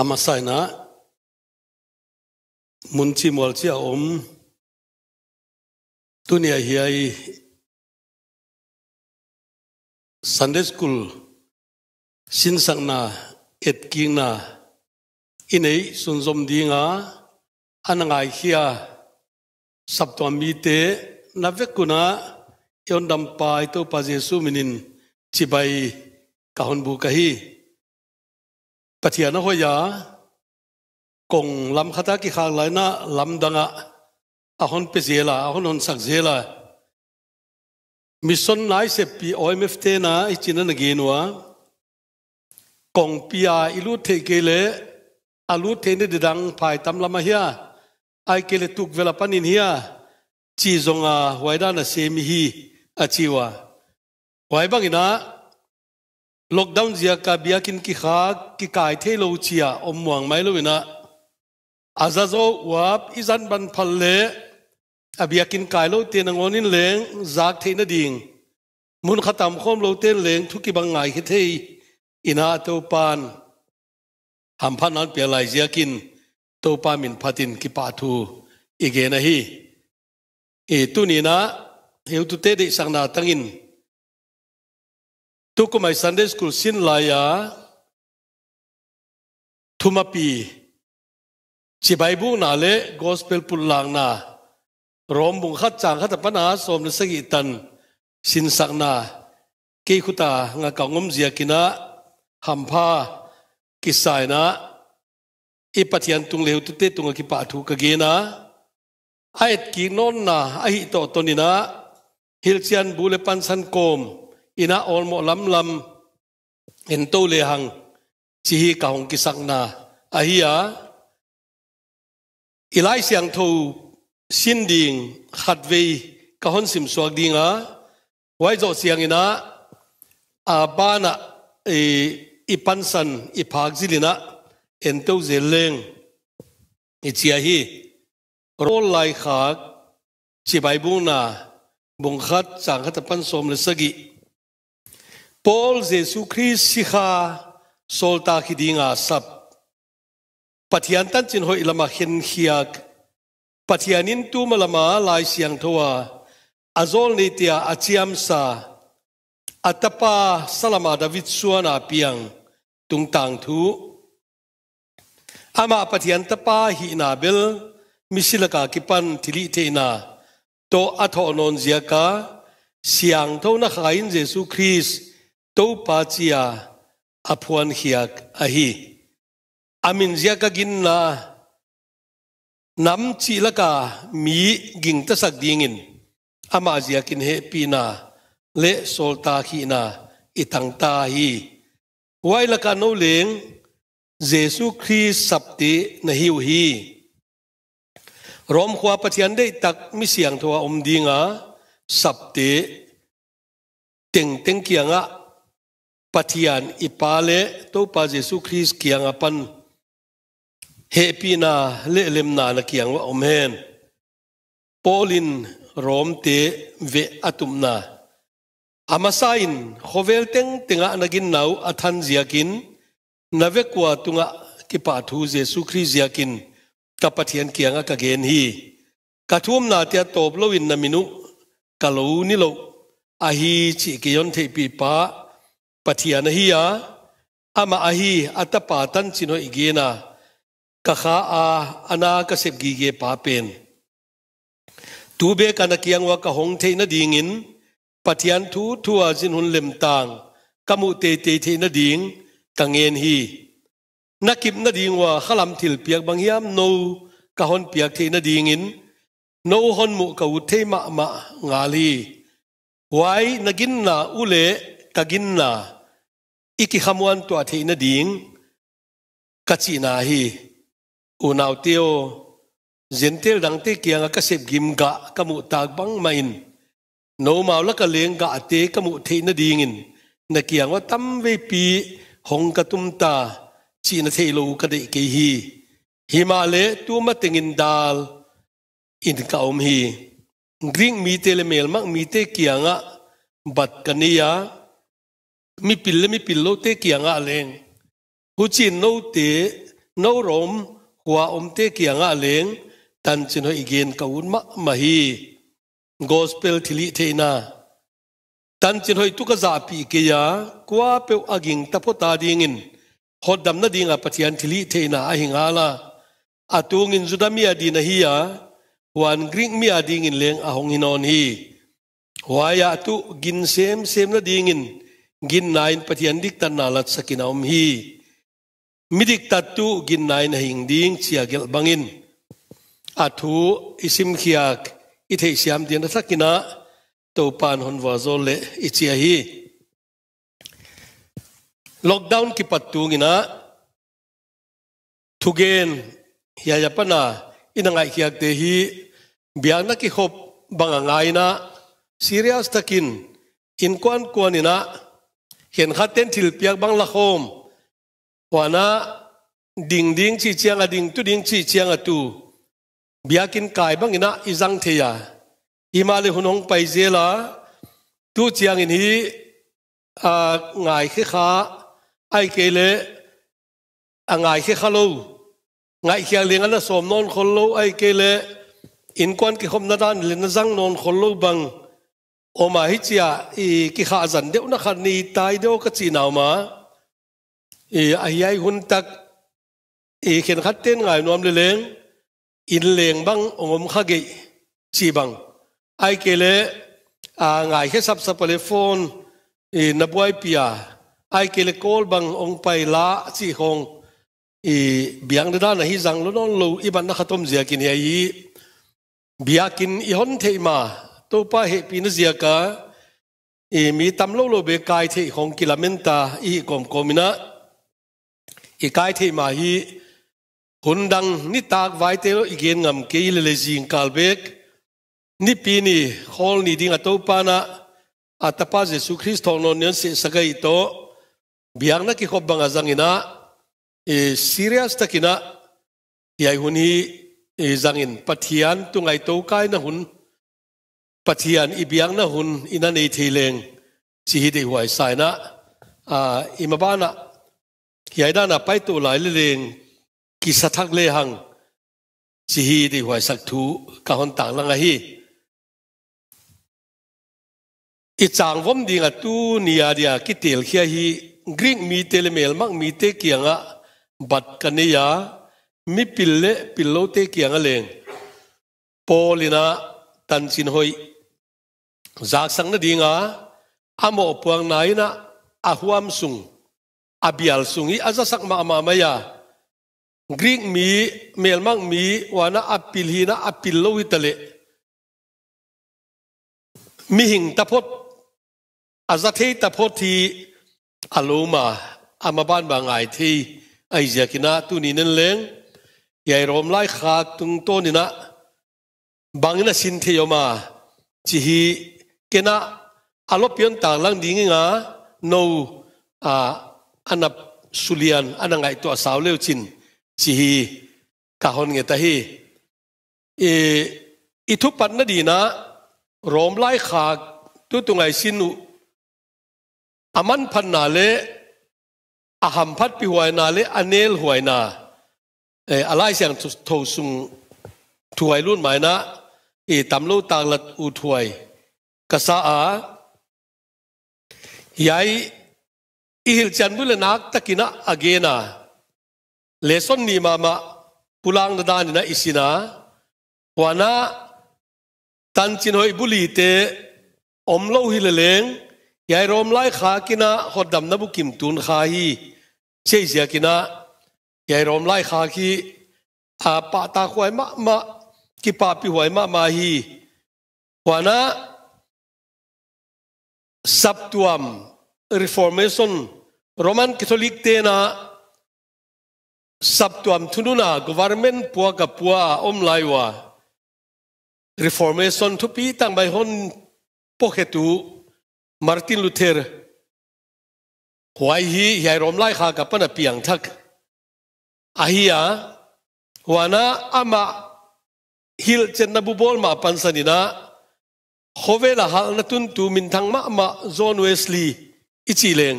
ama saina mun chi mol chi om tunia hiai Sunday school sin sang na et king na inei sun zom dinga anangai hia sabto mi te na vekuna yon dam pai to pa jesu minin chibai kahon bu kahi กะเทียนห้อยยากงลำคาตากิขางไหลนะลำดังอะอาหอนเปเจลาอาหอนหอนสักเจลามิสนไลเซปีโอเอ็มเอฟเตนะอีจินันเกนัวกงปีอาอิลูเทเกเลอาลูเทนดิดังภายตำลามาเฮียไอเกเลตุกเวลาปันินเฮียจีจงอาไวดานะเซมิฮีอาชีวาไวบังอินะล็อกดาวน์จ้ากับียกินกิขากกิกายเทโลยวเชียอมหวังไม่รู้นะอาจจะว่บอีสันบันพัลเล่บียกินกายเราเตียนงอนินเลงจากเทนดิ่งมุนขตามอมเราเตนเลง ทุกิบังไงเที่อินาเตปานหำพันนั้นเปียไลเจ้ากินเตปามินพัดินกิปาทูอีเกนะฮีเอตุนีนาเฮลตุเตดิสังนาตังอิน Tuku mai Sunday school sin laya tumapi chi Bible na le gospel pul lang na rom bung khat chang khat pana som na sagi tan sin sak na ki khuta nga ka ngom zia kina hampa kisai na ipatian tung leu tu te tung ki pa thu ka ge na ait ki non na ai to tonina hilchian bule pan san kom ina ol mo lam lam in to le hang chi hi ka hong ki sang na a hi a ilai siang tho sin ding khat ve ka hon sim suak ding a wai zo siang ina a ba na e ipan san i phak zilina en to ze leng i chi a hi ro lai khak chi bai bu na bung khat chang khat pan som le sagi Paul Jesu Christ si kha solta khi dinga sap pathian tan chin hoi lama hin hiak pathianin tu malama lai siang thowa azol ni tia achiam sa atapa salama david suana piang tung tang thu ama pathian tapa hi na bel misilaka kipan thili theina to atho non zia ka siang tho na khain jesu christ to patia apuan hiak ahi amin zia ka gin na nam chi laka mi ging ta sak dingin ama zia kin he pina le solta khi na itang ta hi wai laka no leng jesu christ sapti na hiu hi rom khwa pathian dei tak mi siang thowa om dinga sapte teng teng kianga pathian ipale to pa jesu christ kiang apan hepi na le lem na na kiang wa om hen polin rom te ve atum na amasain khovel teng tinga nagin nau athan ziakin nave kwa tunga ki pa thu jesu christ ziakin ka pathian kianga ka gen hi ka thum na te top lo in na minu ka lo ni lo a chi ki yon pi pa pathian hi a ama ahi atapa tan chino igena ka kha a ana ka sep gi ge pa pen tu be kana kiang wa ka hong thein na ding in pathian thu thu a jin hun lem tang kamu te te thein na ding tangen hi nakip na ding wa khalam thil piak bang hiam no ka hon piak thein na ding in no hon mu ka u thei ma ma ngali wai nagin na ule tagin na iki khamuan tua the na ding ka chi na hi u nau teo zen tel dang te kiang ka sep gim ga ka mu tak bang main no mau la ka leng ga te ka mu the na ding in na kiang wa tam ve pi hong ka tum ta chi na the lo ka de ke hi hi ma le tu ma ting in dal in ka om hi gring mi te le mel mak mi te kianga bat kania มีปิลลมีปิลโลเตกียงอาเลงหูจีนโนเตโนรมหัวอมเตกียงอาเลงตันจินโฮอีเกนกาวุนมะมะฮีโกสเปลทิลิเทนาตันจินโฮตุกะซาปีเกียกว่าเปวอากิงตะพตาดิงินฮอดดัมนาดิงาปะเยันทิลิเทนาอหิงอาลาอตุงินจุดามีอดีนะฮียหวันกริงมีอดีงินเลงอหงินอนฮีวายาตุกินเซมเซมนาดิงิน gin nain pathian dik tan nalat sakina om hi midik tatu gin nain hing ding chia bangin atu isim khiak ithei siam dian sakina to pan hon wa zo le ichia hi lockdown ki patu ngina thugen hiya yapana inangai khiak te hi biang na ki hop banga ngaina serious takin in kwan kwanina hiền khát tên thịt biếc băng lạc hôm hoàn á đình đình chỉ chiang à đình tu đình chỉ chiang à tu biakin kai bang ina izang theya à. imale hunong pai jela tu chiang in hi a ngai khe kha ai ngài a ngai khe ngài ngai khia leng ana som non khol lo ai kê à, kele à in quan ki khom na dan le na zang non khol lo bang โอมาฮิจิยาอีกิขาจันเดียวนคับนีตายเดียวก็จีนามาอีอายายหุ่นตักอีเขียนขัดเต้นง่ายนวมเลงอินเลงบังองมขะกิจีบังไอเกเลอาง่ายแค่สับสับเลฟอนอีนับวยปียไอเกเลโกลบังองไปลาจีฮงอีเบียงด้านนะฮิจังลุนนลูอีบันนักขตมเสียกินยายีเบียกินอีฮอนเทมา to pa he pinu zia ka e mi tam lo lo be kai the hong kilamenta i kom komina i e kai the ma hi hun đăng ni tag vai te lo igen ngầm ke le le jing kal bek ni pi ni hol ni ding a to pa na a ta pa jesu christ thong non nen se sakai to biang na ki khob bang azangina e serious takina yai hun hi e zangin pathian tung ngai to kai na hun ปะทียนอีบียงนะหุนอินันอีทีเลงสิฮิดีหวยสายนะอ่าอิมาบ้านะเฮียด้านะไปตัวหลายเลงกิสทักเลหังสิฮิดีหวยสักทูกะหอนต่างลไงฮีอีจางวมดีงะตูนียาดียกิเตลเฮียฮีกริกมีเตลเมลมักมีเตเกียงะบัดกันเนียมิปิลเลปิลโลเตเกียงะเลงโปลินาตันสินหอย zak sang na dinga amo puang nai na ahuam sung abial sungi aza sak ma ma maya greek mi mang mi wana apil na apil lo itale mi hing tapot aza thei tapot thi aloma ama ban ba ngai thi ai jakina tu ni nen leng yai rom lai khak tung to ni na bangina sin theyoma chi hi กินะอารมพียนต่างหลังดีงี้งะนูอ่าอันาบสุเลียนอันนั้นไงตัวสาวเลี้ยวชินสีฮีกะฮอนเงตาฮีเออิทุปันนดีนะรอมไล่ขาตัวตรงไงสินุอามันพันนาเลอหัมพัดพิหวยนาเลอเนลหวยนาเอออะไรเสียงทูสุงถวยรุ่นใหม่นะเออตำลุต่างละอุถวย kasaa yai ihil chan bula nak takina agena lesson ni mama pulang na dan na isina wana tan chin hoi buli te om lo hi le yai rom lai kha kina hodam na bu kim tun kha hi chei zia kina yai rom lai kha ki a ta khoi ma ma ki pa pi hoi ma ma hi wana sabtuam reformation roman catholic te na sabtuam thununa government pua ka pua om laiwa reformation thu pi tang bai hon pohetu martin luther huai hi hi rom lai kha ka pana piang thak ahia wana ama hil chen na bubol ma pansanina ขเวลาหานตุนตูมินทังมะมะจอนเวสลีอิจิเลง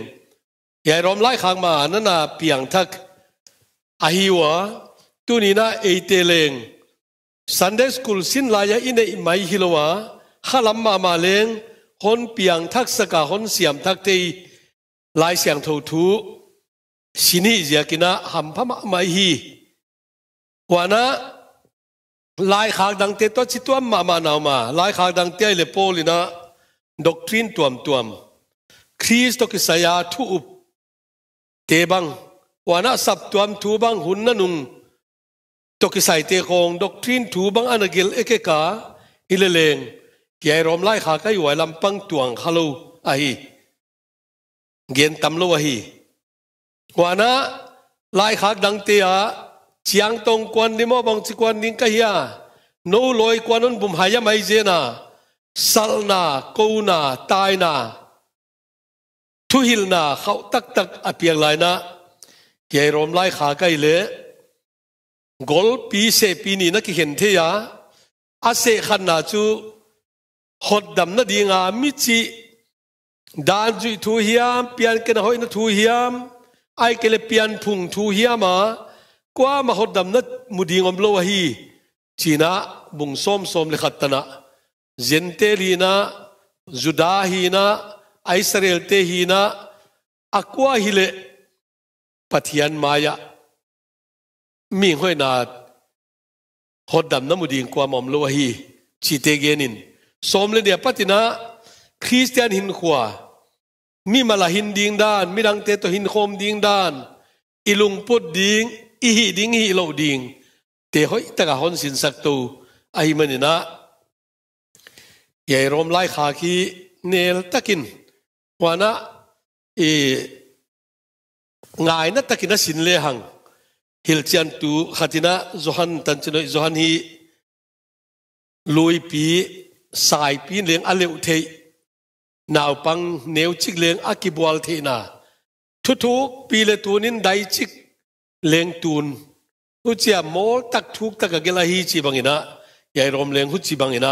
ยายรอมไล่ขางมานนน่ะเปียงทักอาฮิวะตูนีน่าเอเตเลงซันเดสกูลสินลายะอินเนไมฮิโลวะขลังมามาเลงคนเปียงทักสกาคนเสียมทักตีลายเสียงทูทูสินีเจียกินะหัมพะมะไมฮีวานะลายขากดังเตตัวชิตัวมามานามาลายขากดังเตยเลโปลินะด็อกทรินตัวมตัวมคริสต์กิสยาทูบเตบังวานะสับตัวมทูบังหุนนนุงตกิสัยเตคงด็อกทรินทูบังอันกิลเอเกกาอิเลเลงเกียรอมลายขาก็อยู่ลำปังตวงฮัลโลอะฮีเกียนตำโลวะฮีวานะลายขาดังเตีย chiang tong quan ni mo bang chi quan ning ka hiya no loi quan on bum haya mai je na sal na ko na tai na thu hil na khau tak tak apiang lai na ke rom lai kha kai le gol pi se pi ni na ki hen the ya a se khan na chu hot dam na dinga mi chi dan ju thu hiam pian ken hoi thu hiam ai ke le pian phung thu hiam ma กว่ามาหดดำนัดมุดีงอมโลวฮีจีน่าบุงส้มส้มเลขัตนะเจนเตลีนาจุดาฮีนาไอสเรลเตฮีนาอักวาฮิเลปัทยันมายะมีห้อยนาหดดำน้ำมุดีงกวามอมโลวฮีจีเตเกนินส้มเลเดียปัตินาคริสเตียนหินขวามีมาลาหินดิงดานมีดังเตโตหินโคมดิงดานอิลุงพุดดิง i hi ding hi lo ding te hoi ta ga hon sin sak tu ai mani na ye rom lai kha ki nel takin wana e ngai na takina sin le hang hil chian tu khatina zohan tan chinoi zohan hi lui pi sai pi leng a leu thei naw pang neu chik leng akibwal thei na thu thu pi le tunin dai chik เลงตูนหุ่เจียมอลตักทุกตักกิลาฮีจีบังอินะยายรอมเลงหุ่นจีบังอินะ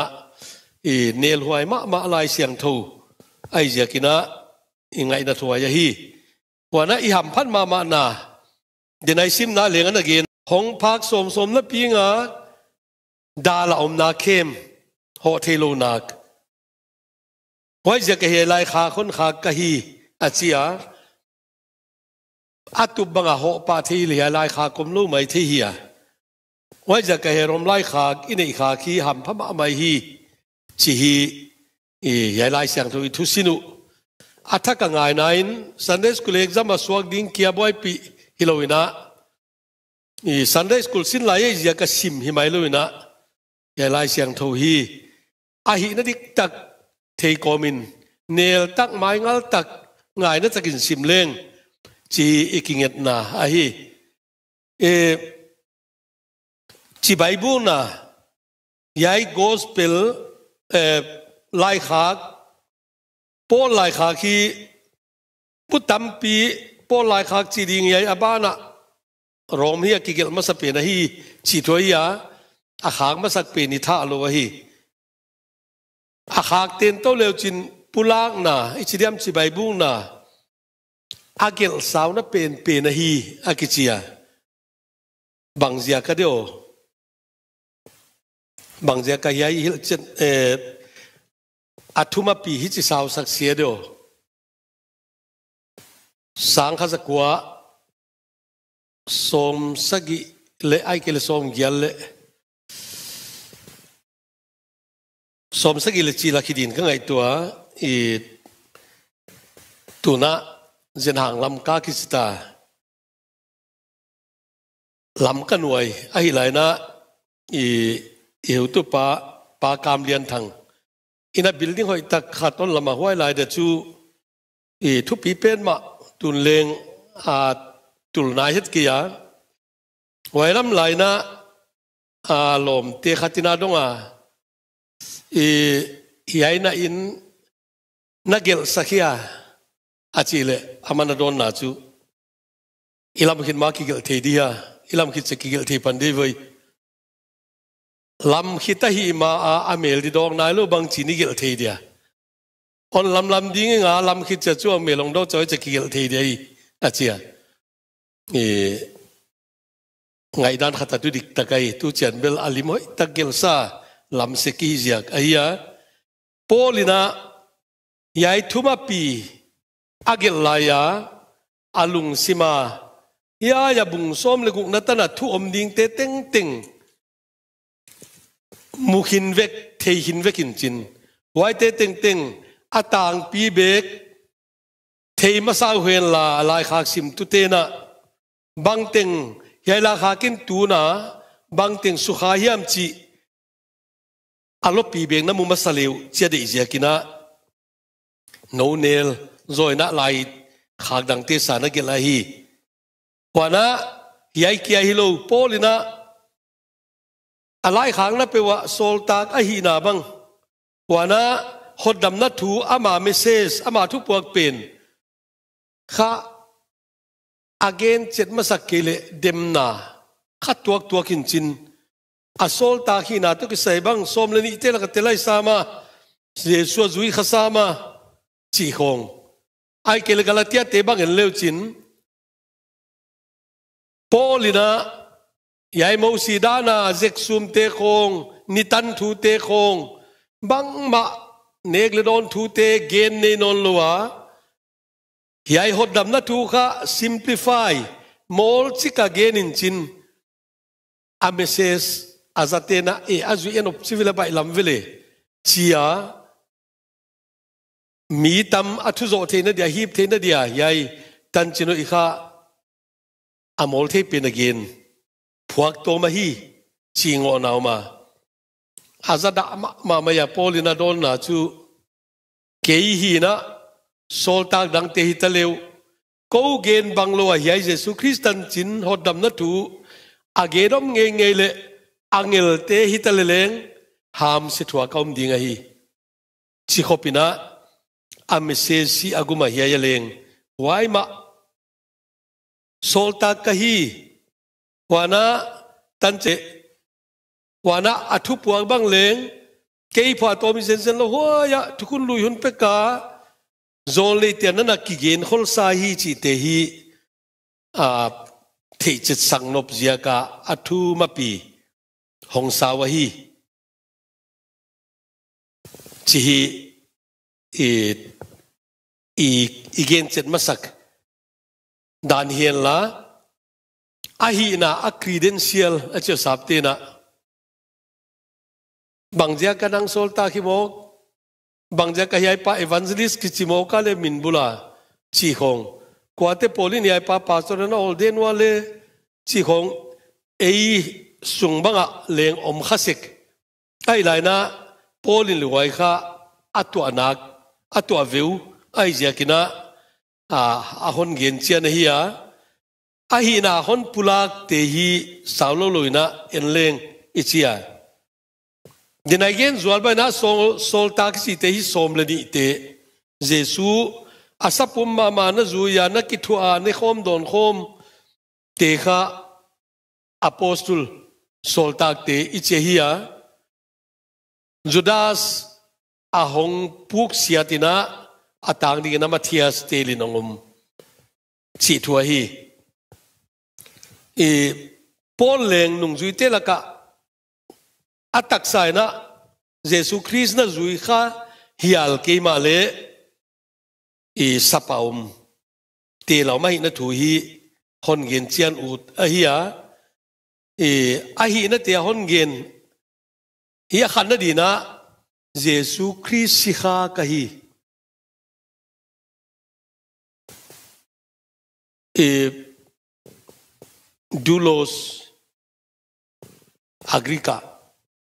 อีเนลหวยมามาลายเสียงทูไอเจียกินะยังไงนะทวายฮีวันนั้นอีหำพันมามาหนา เดินไอซิมนาเลงอันกินห้องพักสมสมนละปีงาดาลอมนาเข้มโฮเทโลนักไว้จะเกเฮลายขาคนขากะฮีอาเจียอาตุบังอาหปาทีเหลียลายขากมลู่ไม่ที่เฮียว่าจะกระเฮรมไล่ขาอินิขาขีหัมพมาไม่ฮีจีฮีอียายลายเสียงทุิทุสินุอัฐกังไงนั้นสันเด y School exam มาสวกดิ้งเกียบวยปีฮิโลวินะอีสันเด y s c h o o สินไลายจะกระสิมฮิไมโลวินะยายลายเสียงทุฮีอาหินัดิกตักเทโกมินเนลตักไม้งัลตักไงนั่นจะกินสิมเล้งจีอีกิงเง็ดนาอ่ะฮีเอจีไบบูนายัยโกสเปลเอไลขาปอลไลขาคีปุตตัมปีปอลไลขาจีดิงยัยอับานะรอมเฮียกิเกลมาสเปนนะฮีจีทวียาอาขางมาสักเปนิท่าลลวะฮีอาขากเต็นโตเลวจินพุลากนาอิจิเดียมจีไบบูนาอาเกลสาวน่ะเป็นเป็นนะฮีอากิเจียบางเจียก็เดียวบางเจียก็ยายฮิลเจเอออาทุมาปีฮิจิสาวสักเสียเดียวสังขสกวาสมสกิเลไอเกลสมเกลเลสมสกิเลจีลักดินก็ไงตัวอีตุน่ dân hàng lâm ca kí ta làm cái nuôi ai lại na i hiểu tu pa pa cam liên thằng ina building hoi tak khát tôn lama huai lai để chú i thu pi pen ma tun leng a tul na hết kia huai lam lai na a lom à khatina donga i hiaina in nagel sakhia achile amana don na chu ilam khin ma ki gel the dia ilam khit se ki gel the pan dei voi lam khita hi ma a amel di dong nai lo bang chini gel the dia on lam lam ding nga lam khit cha chu amel long do choi che ki gel the dia i achia e ngai dan khata tu dik takai tu chen bel alimoi takgel sa lam se ki ziak aya polina yai thuma pi agilaya alung sima ya ya bung som le guk natana thu om ding te teng teng mukhin vek te hin vek in chin wai te teng teng atang pi bek te ma sa huen la lai khak sim tu te na bang teng ya la khakin tu na bang teng su kha hiam chi alo pi bek na mu ma saliu chi de zia kina no nail rồi na lại khạc đằng tê sa na gela hi qua na hiai kia hi lo polina alai khang na pewa sol tak a hi na bang qua na hot dam na thu ama message ama thu puak pen kha again chet masak kele demna kha tuak tuak in chin asol ta khi na to ki sai bang som le ni te la ka te lai sama se su zui kha sama chi khong ai kể là Galatia tế bác gần leo chín Paulina yai mô si đa na dek sum tê khong ni tan thu tê khong bang ma nek le don thu tê gen ne non loa yai hot dam na thu kha simplify mol chika gen in chin a message azatena e azu en op civil bai lam vile chia mi tam atu zo the na dia hip the na dia yai tan chino i kha amol the pin again phuak to ma hi chi ngo nau ma azada ma ma ma ya polina don na chu ke hi na sol tak dang te hi ta leu ko gen banglo a hi jesu christan chin hot dam na tu agedom nge nge le angel te hi ta le leng ham se thua kaum ding a hi chi khopina a message si aguma hiya ya leng wai ma solta kahi wana tanche wana athu puang bang leng kei pha to mi sen sen lo ho ya thukun lui hun pe ka zon le te na ki gen khol sa hi chi te hi a thei chit sang nop zia ka athu ma pi hong sa wa hi chi hi อี e i igen chet masak dan hian la a hi na a credential a che sap te na bangja ka nang sol ta ki mo bangja ka hi pa evangelist ki chi mo ka le min bula chi hong kwa te polin hi pa pastor na all den wa le chi hong e sung banga leng om khasik ai lai na polin luai kha atwa nak atwa view ai zia kina a ah, à hon gen chian hi a a ah, hi na hon pulak te hi saulo loina enleng ichia dinai gen zual ba na sol sol taxi si te hi som le ni te jesu asapum ma ma na zu ya na ki thu ne khom don khom te kha apostle sol tak te ichia hi a judas ahong puk siatina a tang ding na mathias te li nongum chi thua hi e pol leng nung zui te la ka atak sai na jesu christ na zui kha hial ke ma le e sapaum te lo hi na thu hi hon gen chian ut a hi a e a hi na te hon gen hi khan na di na jesu christ si kha ka hi eh, Dulos Agrika, Agrica.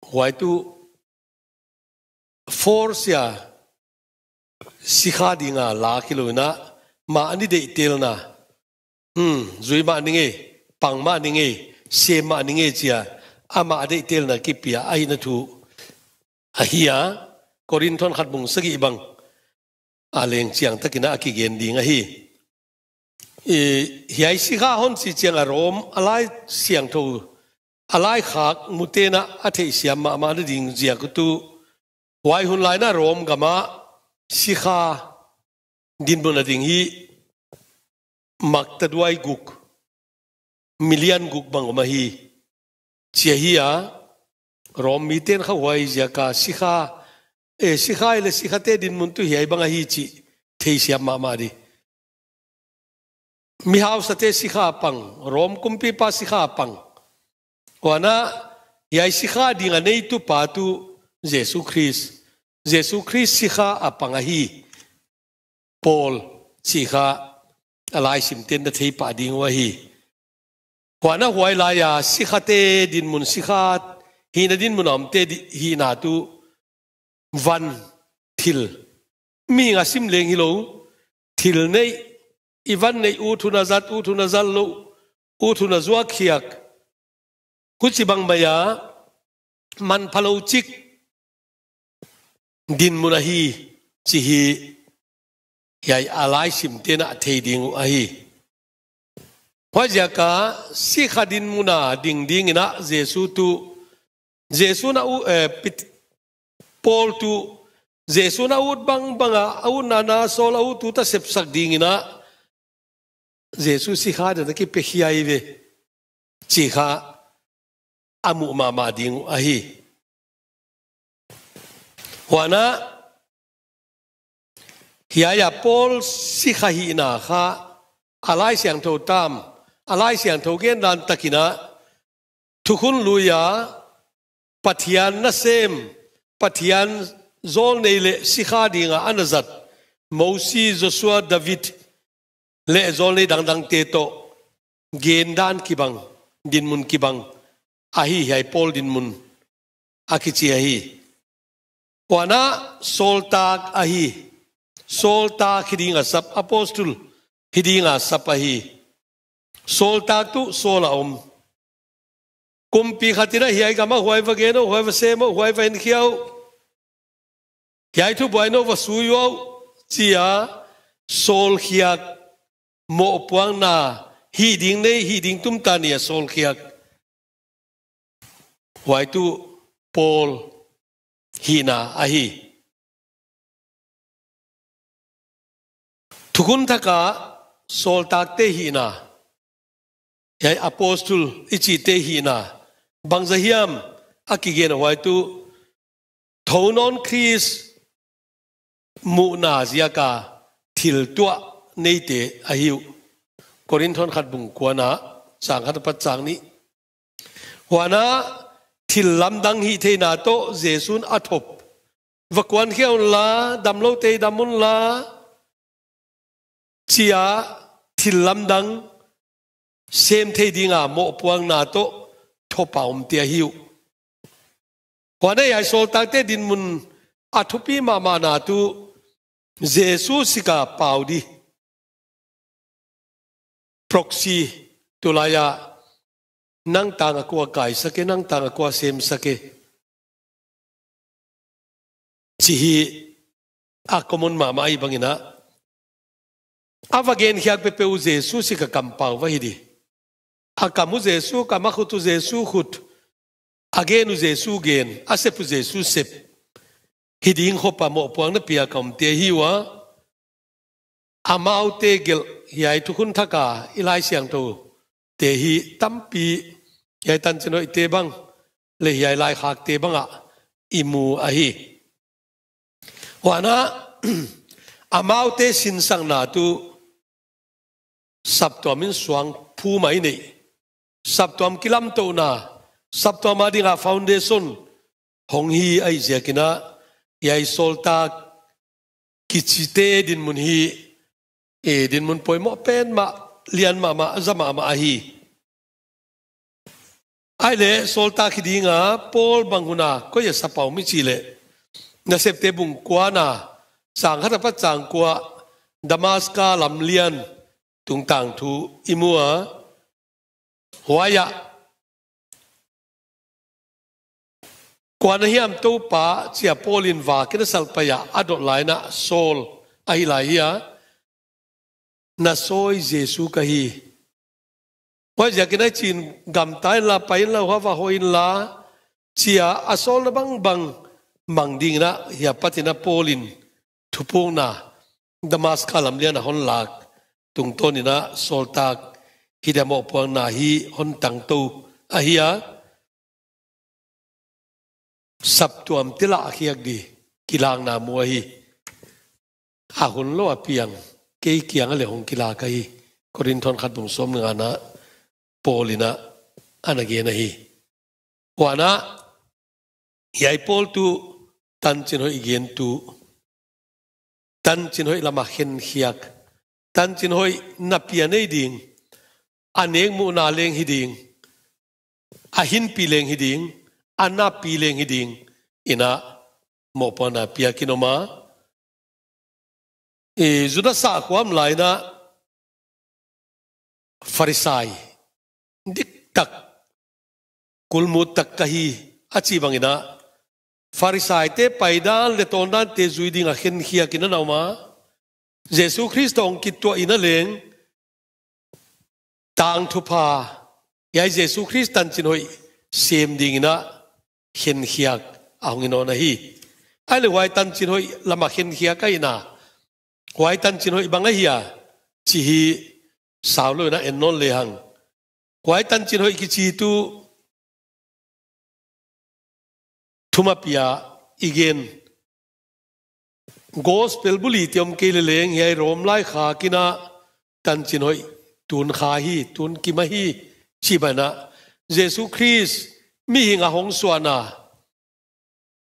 Waitu force ya sikha dinga la kilo na ma ani de tel na hm zui ma ni nge pang ma ni nge se ma ni nge chia ama de tel na ki pia ai na thu a hiya korinthon khat bung sagi bang aleng chiang takina aki gen dinga hi เฮียสิข้าฮอนสิเจงอารมอะไรเสียงทูอะไรขากมุเตนะอัตเสียมามาดดิ่งเจียกตูไว้หุ่นไลน่ารมกามาสิข้าดินบนดิ่งฮีมักตัดไว้กุก มิเลียนกุกบังมาฮีเจียฮีอารมมีเตนเขาไว้เจียกาสิข้าเอสิข้าเลสิข้าเตดินมุนตุเฮียบังฮีจีเทียเสียมามาดี mihaw sa te si kapang, rom kumpi pa si kapang. O ana, yay si ka di nga naitu patu Jesu Chris. Jesu Chris si ka apangahi. Paul si ka alay simten na tayo pa di nga hi. O ana huway laya si ka te din mun si ka hina din mun am te hina tu van til. Mi nga simleng hilo til nei ivan nei u thuna zat u thuna zal lu u thuna zua khiak ku chi bang maya man phalo chik din munahi chi hi yai alai sim tena thei ding u ahi wajia ka si khadin muna ding ding na jesu tu jesu na u eh, pit paul tu jesu na u bang banga au nana na sol au tu ta sep sak ding na giê si kha da ki pe hi ai ve chi kha amu ma ma ding a hi wana hi ya pol si kha hi na kha alai siang tho tam alai siang tho gen dan takina thukhun luya pathian na sem pathian zol nei le si kha dinga anazat mosi joshua david le zoli dang dang te to gen đan ki bang din mun ki bang hi hai pol din mun akichi ahi wana soltak ahi soltak hidinga sap apostle hidinga sap ahi solta tu sola om kum kumpi khatira hiai kama huai vageno huai vasemo huai vain khiao hiai thu buaino vasuyo a sol khiak mộ quang na hi ding nei hi ding tum ta nia sol khiak wai tu pol hi na a hi thugun thaka sol tak te hi na ya apostle ichi te hi na bangza hiam akigen wai tu thonon khris mu na zia ka thil tua nei te a hiu korinthon khat bung kuana chang khat pa chang ni wana thil lam dang hi the na to jesun thộp, và quan khéo là đam lâu tê đam môn là chia thì lâm đăng xem thấy đi ngà mộ puang nà to thô bảo um ông tia hiu qua đây ai sol tang tê din mun athupi ma ma na tu Jesus sika pau đi proxy tulaya nang tanga kwa kai sake nang tanga kwa sem sake chi hi a common ma mai bangina avagen hiak pe pe u jesu si ka kampang wa hidi. di a kamu jesu kama khutu jesu khut again u jesu gen a sep u jesu sep hi hopa mo puang na pia kam te hi amaute gel hiai tu kun thaka ilai siang to te hi tampi hiai tan chino ite bang le hiai lai khak te banga imu a hi wana amau te sin sang na tu sab min suang phu mai nei sab to am kilam to na sab to ma dinga foundation hong hi ai kina yai kichite din mun hi e din mun poi mo pen ma lian ma ma zama ma ahi à ai le solta ki dinga pol banguna ko ye sapau mi chile na sep te bung kwa na sang hata pa chang kwa damaska lam lian tung tang thu imua huaya kwa na hiam to pa chia polin va kina salpaya adot laina sol ai à laia na soi Giêsu ka hi wa ja kina chin gam tai la pai la wa wa hoin la chia à, à asol na bang bang mang đi na hiệp patina polin thupung na Damascus làm lam lian hon lak tung ton na sol tak hi da mo pang na hi hon tang tu a hi a sap tuam tila khiak di kilang na mua hi a à hun lo a piang เกี่ยงอะไรของกีฬากีกรินทอนขัดบุงสมงานะโปลินะอันเกียนะฮีวันนะยายโปลตูตั้นจินหอยเกียนตูตันจินหอยละมาเหนเฮียกตั้นจินหอยนับเพียนไอดิ่งอันเองมูนาเลงหิดิ่งอาหินปีเลงหิดิ่งอันนาปีเลงหิดิ่งอินะโมปอนาเพียกินออกมา e juda sa kwam lai na farisai dik tak kulmu tak kahi achi bangina farisai te paidan le tondan te zuiding a khen khia kina nauma jesu christ ong kitwa ina leng tang thupa yai jesu christ tan chin hoi sem ding na khen khia angino na hi ai le wai tan chin hoi lama khen khia kai na kwai tan chin hoi banga hiya chỉ hi sawlo na en non le hang kwai tan chin hoi ki chi tu thu thuma pia igen gospel buli tiom ke le leng hi rom lai kha kina tan chin hoi tuân kha hi tuân ki ma hi chi na. Jesus christ mi hinga à hong suana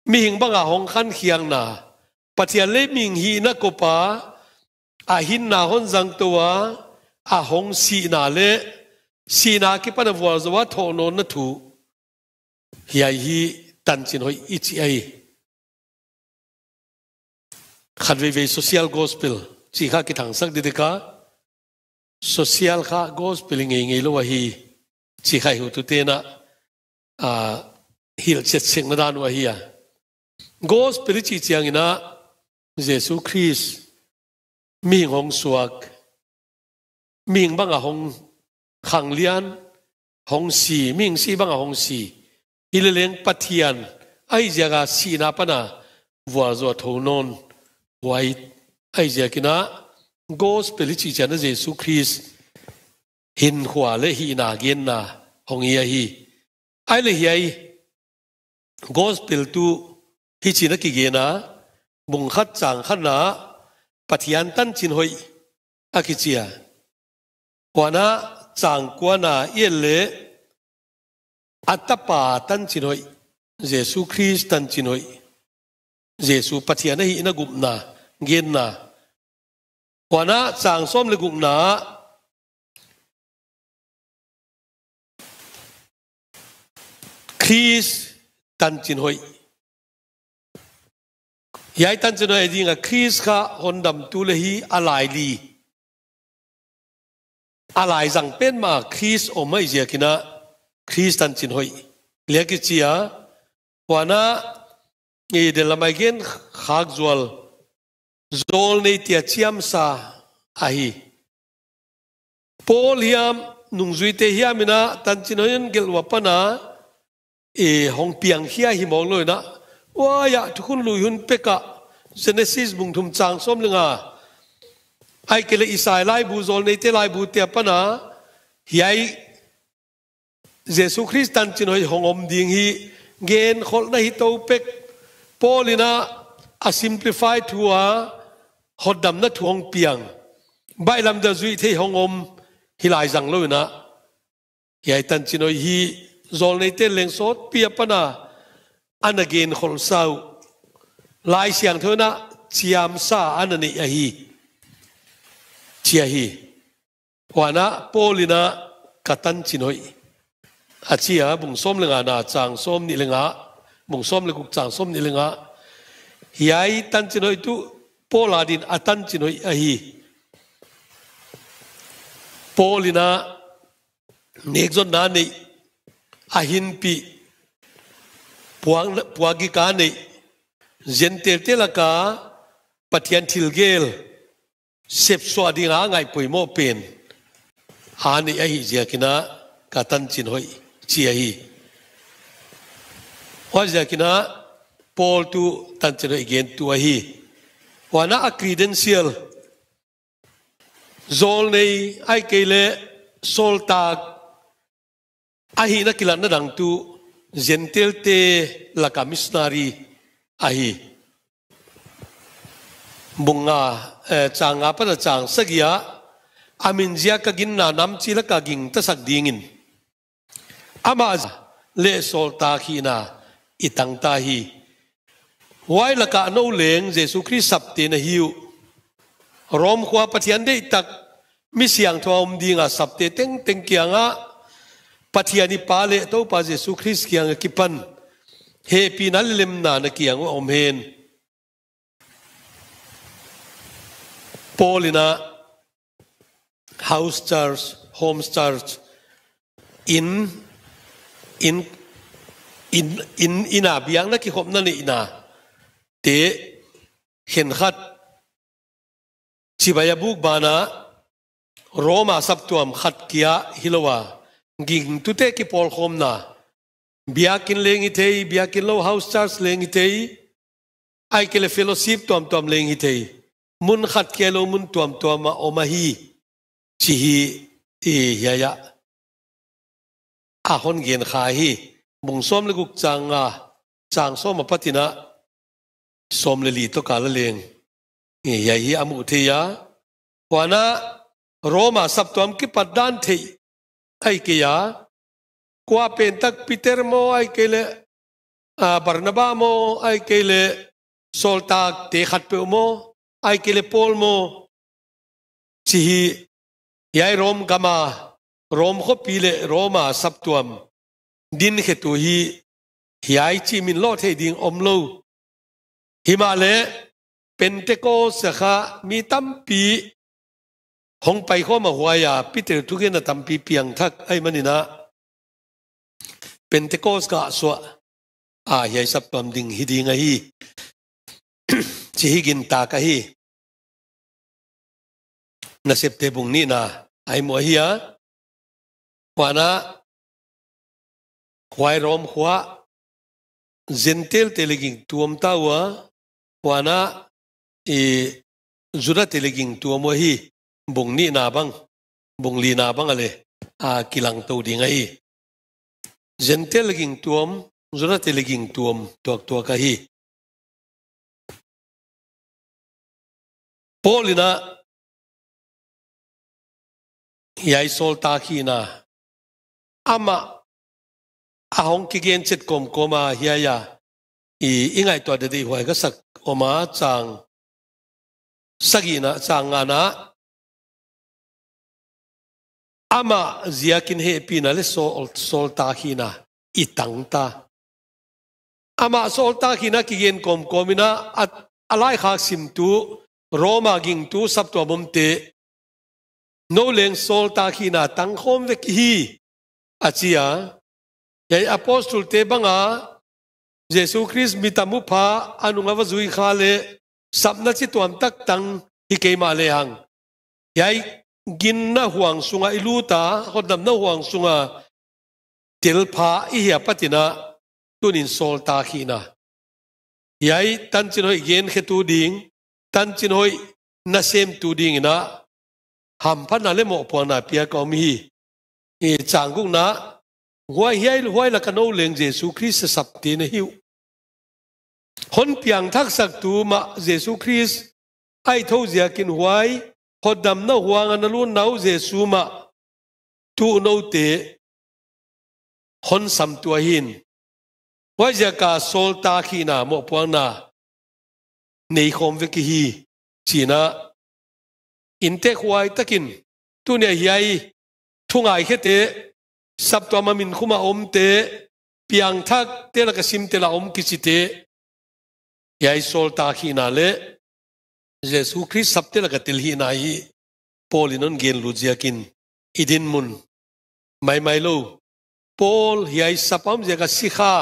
mi hing banga à hong khan khiang na pathian le ming hi na kopa. pa a hin na hon zang tua a hong si na le si na ki pa na wa zawa tho no na thu hi ai hi tan chin hoi i chi ai khat ve ve social gospel chi kha ki thang sak de ka social kha gospel nge nge lo wa hi chi khai hu tu te na a hil che sing na dan wa hi a gospel chi chiang ina Jesus Christ มีหงสวกมีบังอะหงขังเลียนหงสีมิงสีบังอะหงสีอิเลเลงปะเทียนไอเจกาสีนาปนาวัวจวดหูนนไวไอเจกินะโกสเปลิจิจันเจสุคริสหินหัวเลหีนาเกนนาหงเอียฮีไอเลฮีไอโกสเปลตูฮิจินักิเกนาบุงขัดจางขัดนา pathian tan chin hoi akichia quan chang kwana yelle atapa tân chín hoi giêsu christ tân chín tan chin hoi jesu pathian hi na gen na quan á wana xóm som le na, christ tân chín hoi ยายท่านจะได้ยิงก่บคริสค่ะคนดำตุเลหีอะไรดีอะไรสังเป็นมาคริสโอไม่เสียกินะคริสตันจินหอยเลี้ยกิจียกวันนะอีเดลมาเกนฮักจวลจอลในทตียชิมซาอาฮีพอลยามนุ่งจุยเตียมินะตันจินหอยนั่เกลวปนะเอหงเปียงเฮียหิมองเลยนะว่าอยากทุกคนลุยหุนเปกะเจเนซิสบุงทุมจางส้มเลงาะไอ้เกลอิสายไลบูโซลในเทไลบูเตียปนะฮัไอเยซูคริสต์ตันจินอยหงอมดิงฮีเกนคนคนในฮิตเอาเปกโปลินะอสซิมพลิฟายทัวหดดำนัทวงเปียงใบลำับจุยเทหงอมฮิลายจังเลยนะฮิไอตันจินอยฮีโซลในเทเลงโซดเปียปนะ an again khol sau lai siang thơ na chiam sa ấy ani a hi chia hi wana polina katan chinoi a chia bung som lenga à, na chang som ni lenga bung som le kuk chang som ni lenga hiai tan chinoi tu pola din atan chinoi a hi polina nekzon na nei ahin pi puang puagi ka nei zen tel tel ka pathian thil gel sep swa dinga ngai poimo pen hani ai jakina katan chin hoi chi ai wa jakina pol tu tan chen again tu ahi wana a credential zol nei ai kele soltak ahi na kilan na dang tu gentil te laka missionary ahi bunga eh, chang pa na chang sagia amin zia ka gin na nam chi laka ging ta sak dingin ama le sol ta khi na itang ta hi wai laka no leng jesu christ sap te na hiu rom khwa pathian de tak mi siang thom dinga sap te teng teng kianga pathiani pa le to pa jesu christ ki anga kipan he pi nal lem na na ki anga om hen polina house church home church in in in in ina biang na ki khop na ni ina te khen khat chibaya buk bana roma sab tuam khat kia hilowa ging tu te ki pol khom na biakin lengi thei biakin lo house church lengi thei ai kele fellowship tom tom lengi thei mun khat ke lo mun tom tom ma o chi hi e ya ya a hon gen kha hi mung som le guk chang a chang som ma patina som le li to ka la leng e ya hi amu the ya wana roma sab tom ki padan thei ai kaya kwa pentak Peter mo ai kele uh, Barnaba mo ai kele soltak te khat pe mo ai kele Paul mo chi hi yai rom gama rom kho pile roma saptuam din tu hi hiai chi min lo the ding om lo himale pentecost kha mi tampi ของไปข้อมาหัวยาพิเตทุกเย็นตั้มปีเปียงทักไอ้มันนี่นะเป็นเตโกสกาสวะอาเฮียสับปำดิ่งฮิดิงไงฮีชิฮิกินตากะฮีนาเซปเตบุงนี่นะไอ้หมวเฮียว่านะควายรอมขวาเจนเตลเตลิกิงตัวมตาวะว่านะอีจุดเตลิกิงตัวมวฮี bung ni na bang bung li na bang ale a kilang to ding ai gentle ging tuom zura te liging tuom tuak tuak ka hi polina yai sol ta khi na ama ahong ki gen chet kom koma hiya ya i ingai to de di huai ka sak oma chang sagina changa na ama ziakin he pina le sol sol ta hina itang ta ama sol ta hina ki gen kom komina at alai khak sim tu roma ging tu sab to bom te no leng sol ta hina tang khom ve ki hi achia ye apostle te banga Jesu Christ mitamu pha anunga wa zui kha le sabna chi tuam tak tang hi ke ma le hang yai gin na huang sunga iluta ko dam na huang sunga tilpa i hia patina tunin sol ta khina yai tan chin hoi gen khe tu ding tan chin hoi na sem tu ding na ham phan na le mo po na pia ko mi e chang na huai hiai huai la kano leng jesu christ sap ti na hiu hon piang thak sak tu ma jesu christ ai thau zia kin huai họ hodam na hoang anh luôn náo je su ma tu no te hon sam tua hin wai ja cả sol ta khi na mo puang na nei khom ve ki hi china in te huai takin tu ne hiai thungai khe te sab to ma min khuma om te piang thak te la ka sim te la om ki chi te yai sol ta khi na le Giêsu Christ sabte la katil hi na hi Paul inon gen lujiakin idin mun mai mai lo Paul hi ai sapam je cái sikha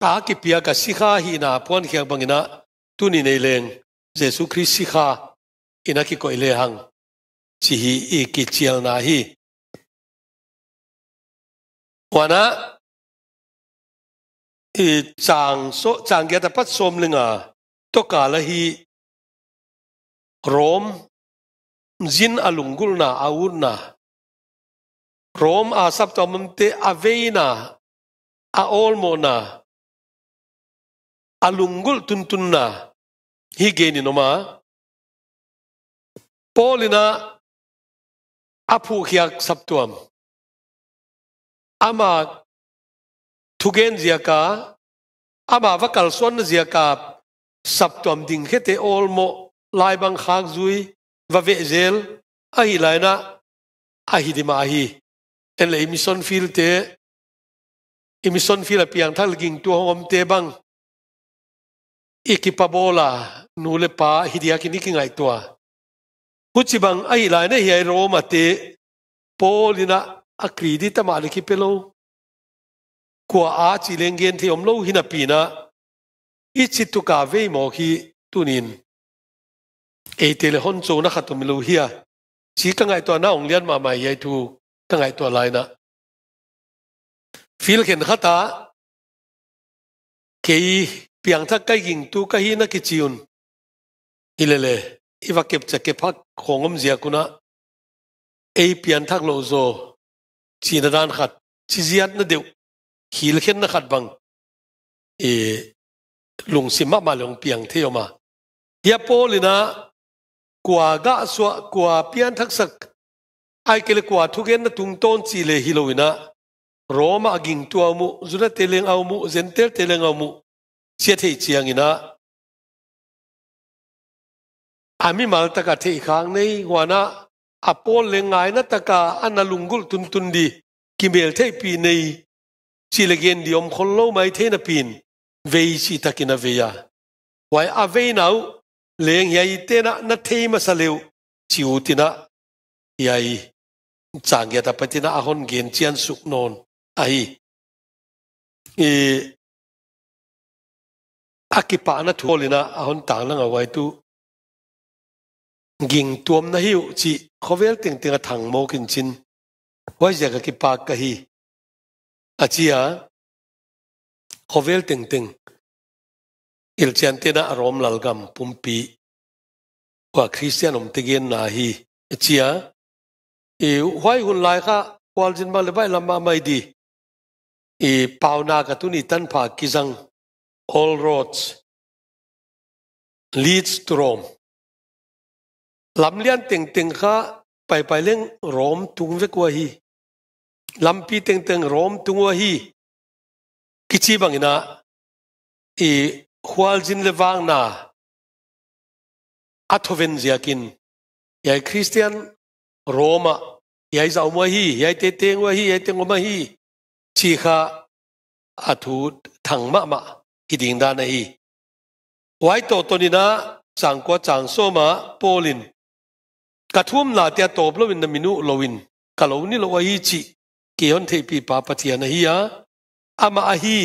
ta ki pia ka sikha hi na pon khang bangina tu ni nei leng Giêsu Christ sikha ina ki ko ile hang chi hi e ki chial na hi wana e chang so chang cái ta pat lên linga to ka la hi Rom zin alungul na aun na Rom a sắp tòa mâm tê a vây na a ôl mô na a tun tun na hi gê ni noma Paulina a phu khiak sắp tuam ama thugen zia ka ama vakal son zia ka sắp tuam ding hete ôl mô lai bang khak zui và vệ zel a hi lai na a hi di ma hi en le emission feel te emission feel a piang thal ging tu hom te bang ikipabola nule pa hidia kini ki ngai tua kuchi bang ai lai na hi ro ma te polina akridi ta mali ki pelo kwa a chi lengen thi omlo hina pina ichi tu ka ve mo hi tunin เอเตเลฮอนโจนะขัดตัวมิลูเฮียชีตั้งไงตัวน้าองเลียนมาใหม่ใหญ่ทูตั้งไงตัวลายนะฟิลเห็นขาตาเคยเปียงทักใกล้ยิงตูกะฮีนักกิจิยุนฮิเลเลอีวักเก็บจะเก็บพักของอมเสียกุนะเอเปียนทักโลโซ ชีนดานขัด ชีเซียนนเดียวฮิลเห็นนักขัดบัง เอลุงสิมามาลงเปียงเที่ยวมาเฮียโปลินะ quả gã xóa quả pian thắc sắc ai kể là quả thu gen na tung tôn chỉ lệ hi lôi ina Roma aging tua mu zuna teleng au mu zen zenter teleng au mu chia thei chiang ina ami à mal taka thei khang nei wana apol à le ngai na taka analungul tun tun di kimel thei pi nei chỉ là gen đi om khôn lâu mai thế na pin về chỉ ta kia na về à vậy à về nào leng yai te na na thei ma saliu chiu tina yai chang ya ta patina a hon gen chian suk non ai e akipa na tholina a hon tang na nga tu ging tuam na hiu chi khovel ting ting a thang mo kin chin hoi ja ka ki pa ka hi achia khovel ting ting ilchian tena arom lalgam pumpi wa christian om tegen na hi chia e wai hun lai kha kwal jin ma lebai lama mai di e pauna ka ni tan pha kizang all roads leads to rome lam lian teng teng kha pai pai leng rom tung ve kwa hi lam pi teng teng rom tung wa hi kichi bangina e ควลจินเลวางนาอัทวินเซียกินยัยคริสเตียนโรมายัยสาวมาฮียัยเตเตงวาฮียัยเตงมาฮีชีคาอัทดทังมะมะกิดิงดานะฮีไว้ตัวตัวนี้นะจังกว่าจังโซมา โปลินกระทุ่มลาเตียตบลวินนมินุลวินกะโลนี่ลวะฮีจีเกี่ยนเทปีปาปเทียนะฮียะอามาฮี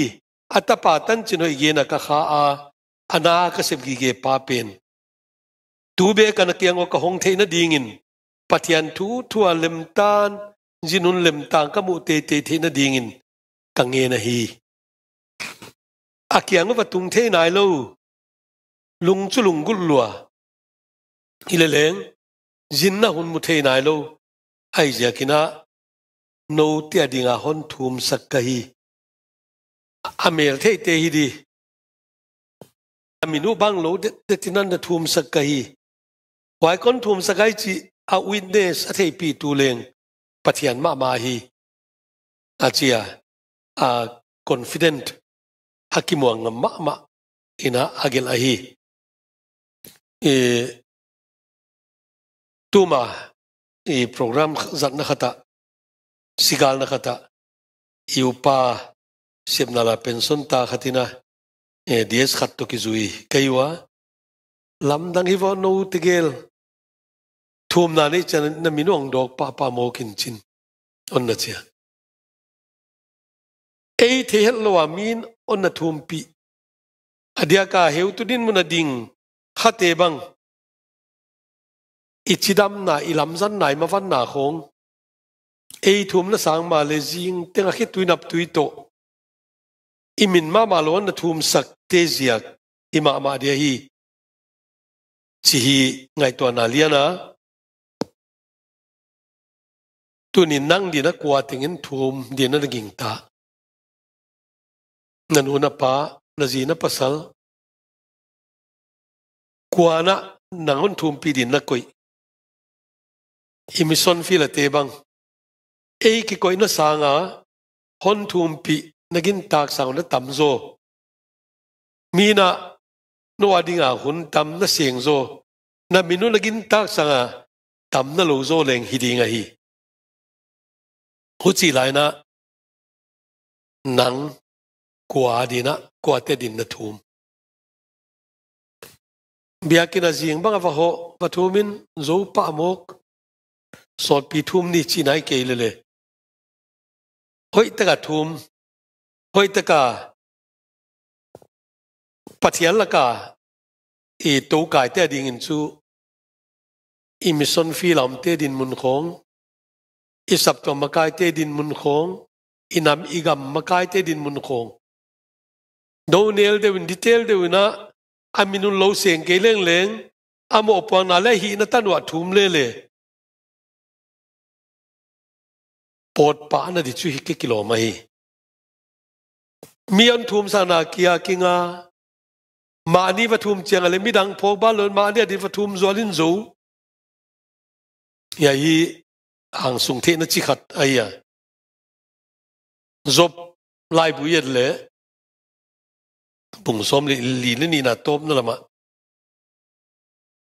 atapatan chino igena ka khaa ana ka sep gi ge papen tube kana kiango ka hong theina dingin pathian thu thua lemtan jinun tan ka mu te te theina dingin kange na hi akiango va tung the nai lo lung chu lung gul lua ileleng na hun mu the nai lo ai ja kina no tia dinga hon thum sak ka hi อเมลเทเตฮีดีอมินูบังโลเดตินันทูมสกัยไวก้อนทูมสกัยจีอาวินเนสเทปีตูเลงปฏิยานมามาฮีอาเจียอาคอนฟิดเอนต์ฮักิมวงมามาอินาอาเกลอาฮีเอตูมาเอโปรแกรมจัดนักตะสิกาลนักตาอิวปา siam nala pension ta khatina e ds khat to ki zui kaiwa lam dang hi vo no tigel thum na ni chan na minong dok pa pa mo kin chin on na chia ei the hel lo min on na thum pi adia ka heu tu din mun ding khate bang ichidam na ilam zan nai ma van na khong ei thum na sang ma le jing tenga khit tuinap tuito imin ma ma lon na thum sak te ziak ima ma dia hi chi hi ngai to na liana tu ni nang di na kwa ting in thum di na ging ta nan una pa na zi na pasal kwa na nang un thum pi di na koi imison fi la te bang ei ki koi na sanga hon thum pi nagin tak sang na tam zo mi na no ading a hun tam na sieng zo na minu nagin tak sang a tam na lo zo leng hi ding a hi hu chi lai na nang kwa di na kwa te din na thum biakin a jing bang va ho va thumin zo pa mok sot pi thum ni chi nai ke le le hoi ta ga thum พยตกาปัจจเจลกาอีตัวกายเตดิงินซูอิมิสันฟีลามเตดินมุนคงอิสับตัวมกายเตดินมุนคงอินามอีกามมกายเตดินมุนคงดูเนื้อเดวินดีเทลเดวินะอามินุลโลเซงเกลงเลงอามอปวงนาเลหีนัตันวัดทุมเลเลปวดปานันดิจุฮิกกิโลมาฮีมีอันทุมสนาเกียกิงามานี่วัทุมเจียงอะไรไม่ดังพกบ้านเลยมาเนี่ยดิวัทุมจวนลินจูอย่าฮีห่างสุงเทนจิขัดไอ้ยะจบไล่บุยเล่ปุ่งสมลีลีนี่นี่นะตบนั่นละมะ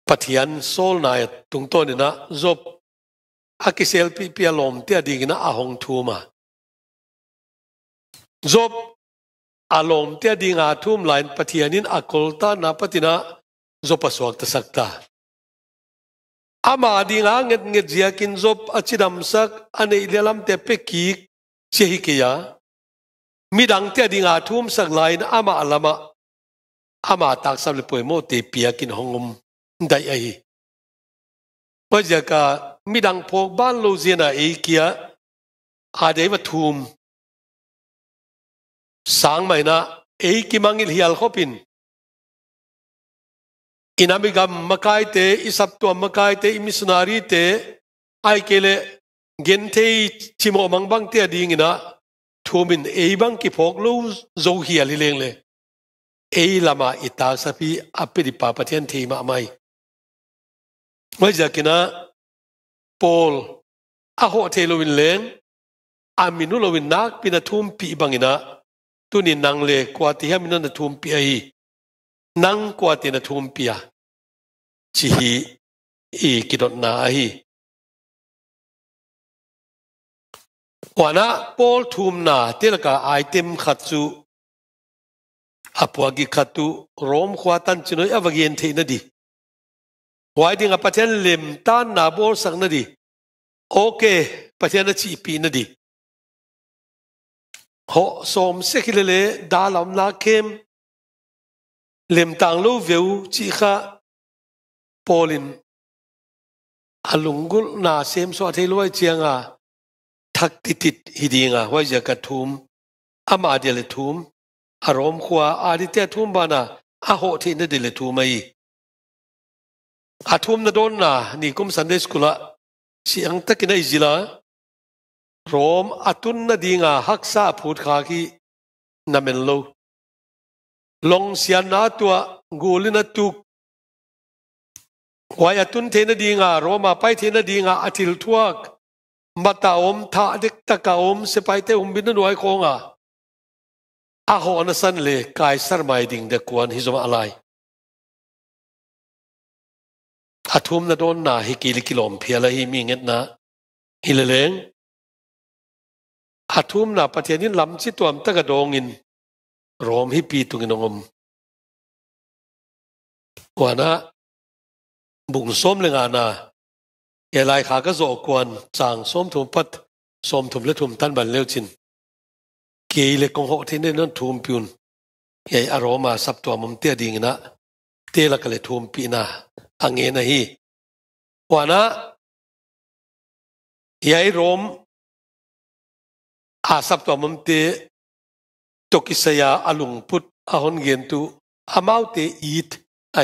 ปัทยันโซลนายตรงต้นนี่นะจบอากิเซลปีเปียลมเตียดีกินะอาหงทูมาจบ alom te ding a thum lain pathianin akolta na patina zopa suak ta sakta ama ding a nget nget zia kin zop achidam sak ane ilelam te pe ki chehi ke ya midang te ding a thum sak lain ama alama ama tak sam le poimo te pia kin hongum dai ai wa zia ka midang phok ban lo zia na e kia a dei wa thum sang mai na ei ki mangil hial khopin inamiga makai te isap tu makai te missionary te ai kele genthei chimo mangbang te ading na thumin ei bang ki phok lo zo hial leng le ei lama ita sapi apedi pa thi thema mai mai jakina paul aho thelo win leng aminu lo win nak pina thum pi bangina tu ni nang le kwa ti hem na thum pia ai nang kwa ti na thum pia chi hi i kidot na hi wana pol thum na tilka item khatsu apwa gi tu rom khwa tan chinoi avagien theina di wai ding a pathian lim tan na bol sang na di okay pathian a chi pi na di họ xóm sẽ khi lệ đã làm lá kem lem tang lo veu chi kha polin alungul à na xem so the loi tít tít hì à, à đi hidinga wai giờ ka thùm, âm à đi lệ thùm, khwa ari te à đi a thùm thi na à họ thì de le thum mai a thum na don na ni kum sunday school a siang gì izila รมอตุนนดีงาฮักษาพูดขากีนัมนเป็นโลลงเสียนาตัว กูลินตุกวายตุนเทนดีงาโรมาไปเทนดีงาอธิลทวกมาตาอมทาเด็กตะกาอมสไปเตอุมบินนวยคงาอาหอนสันเลกายสรมายดิง เดกวนฮิจมอะไรอาทุมนโดนนาฮิกิลิกิลอมเพียละฮิมีเงินนะฮิเลเลง hathum na pathianin lam chi tuam taka dongin rom hi pi tungin ongom wana bung som lenga na elai kha ka zo kwan chang som thum pat som thum le thum tan ban leo chin ke le kong ho thine non thum piun ye aroma sap to mum te ding na te la kale thum pi na ange na hi wana yai rom อาสับตัวมันเตตกิสยาอลุงพุทอาหนเงินตุอามาวเตอีทไอ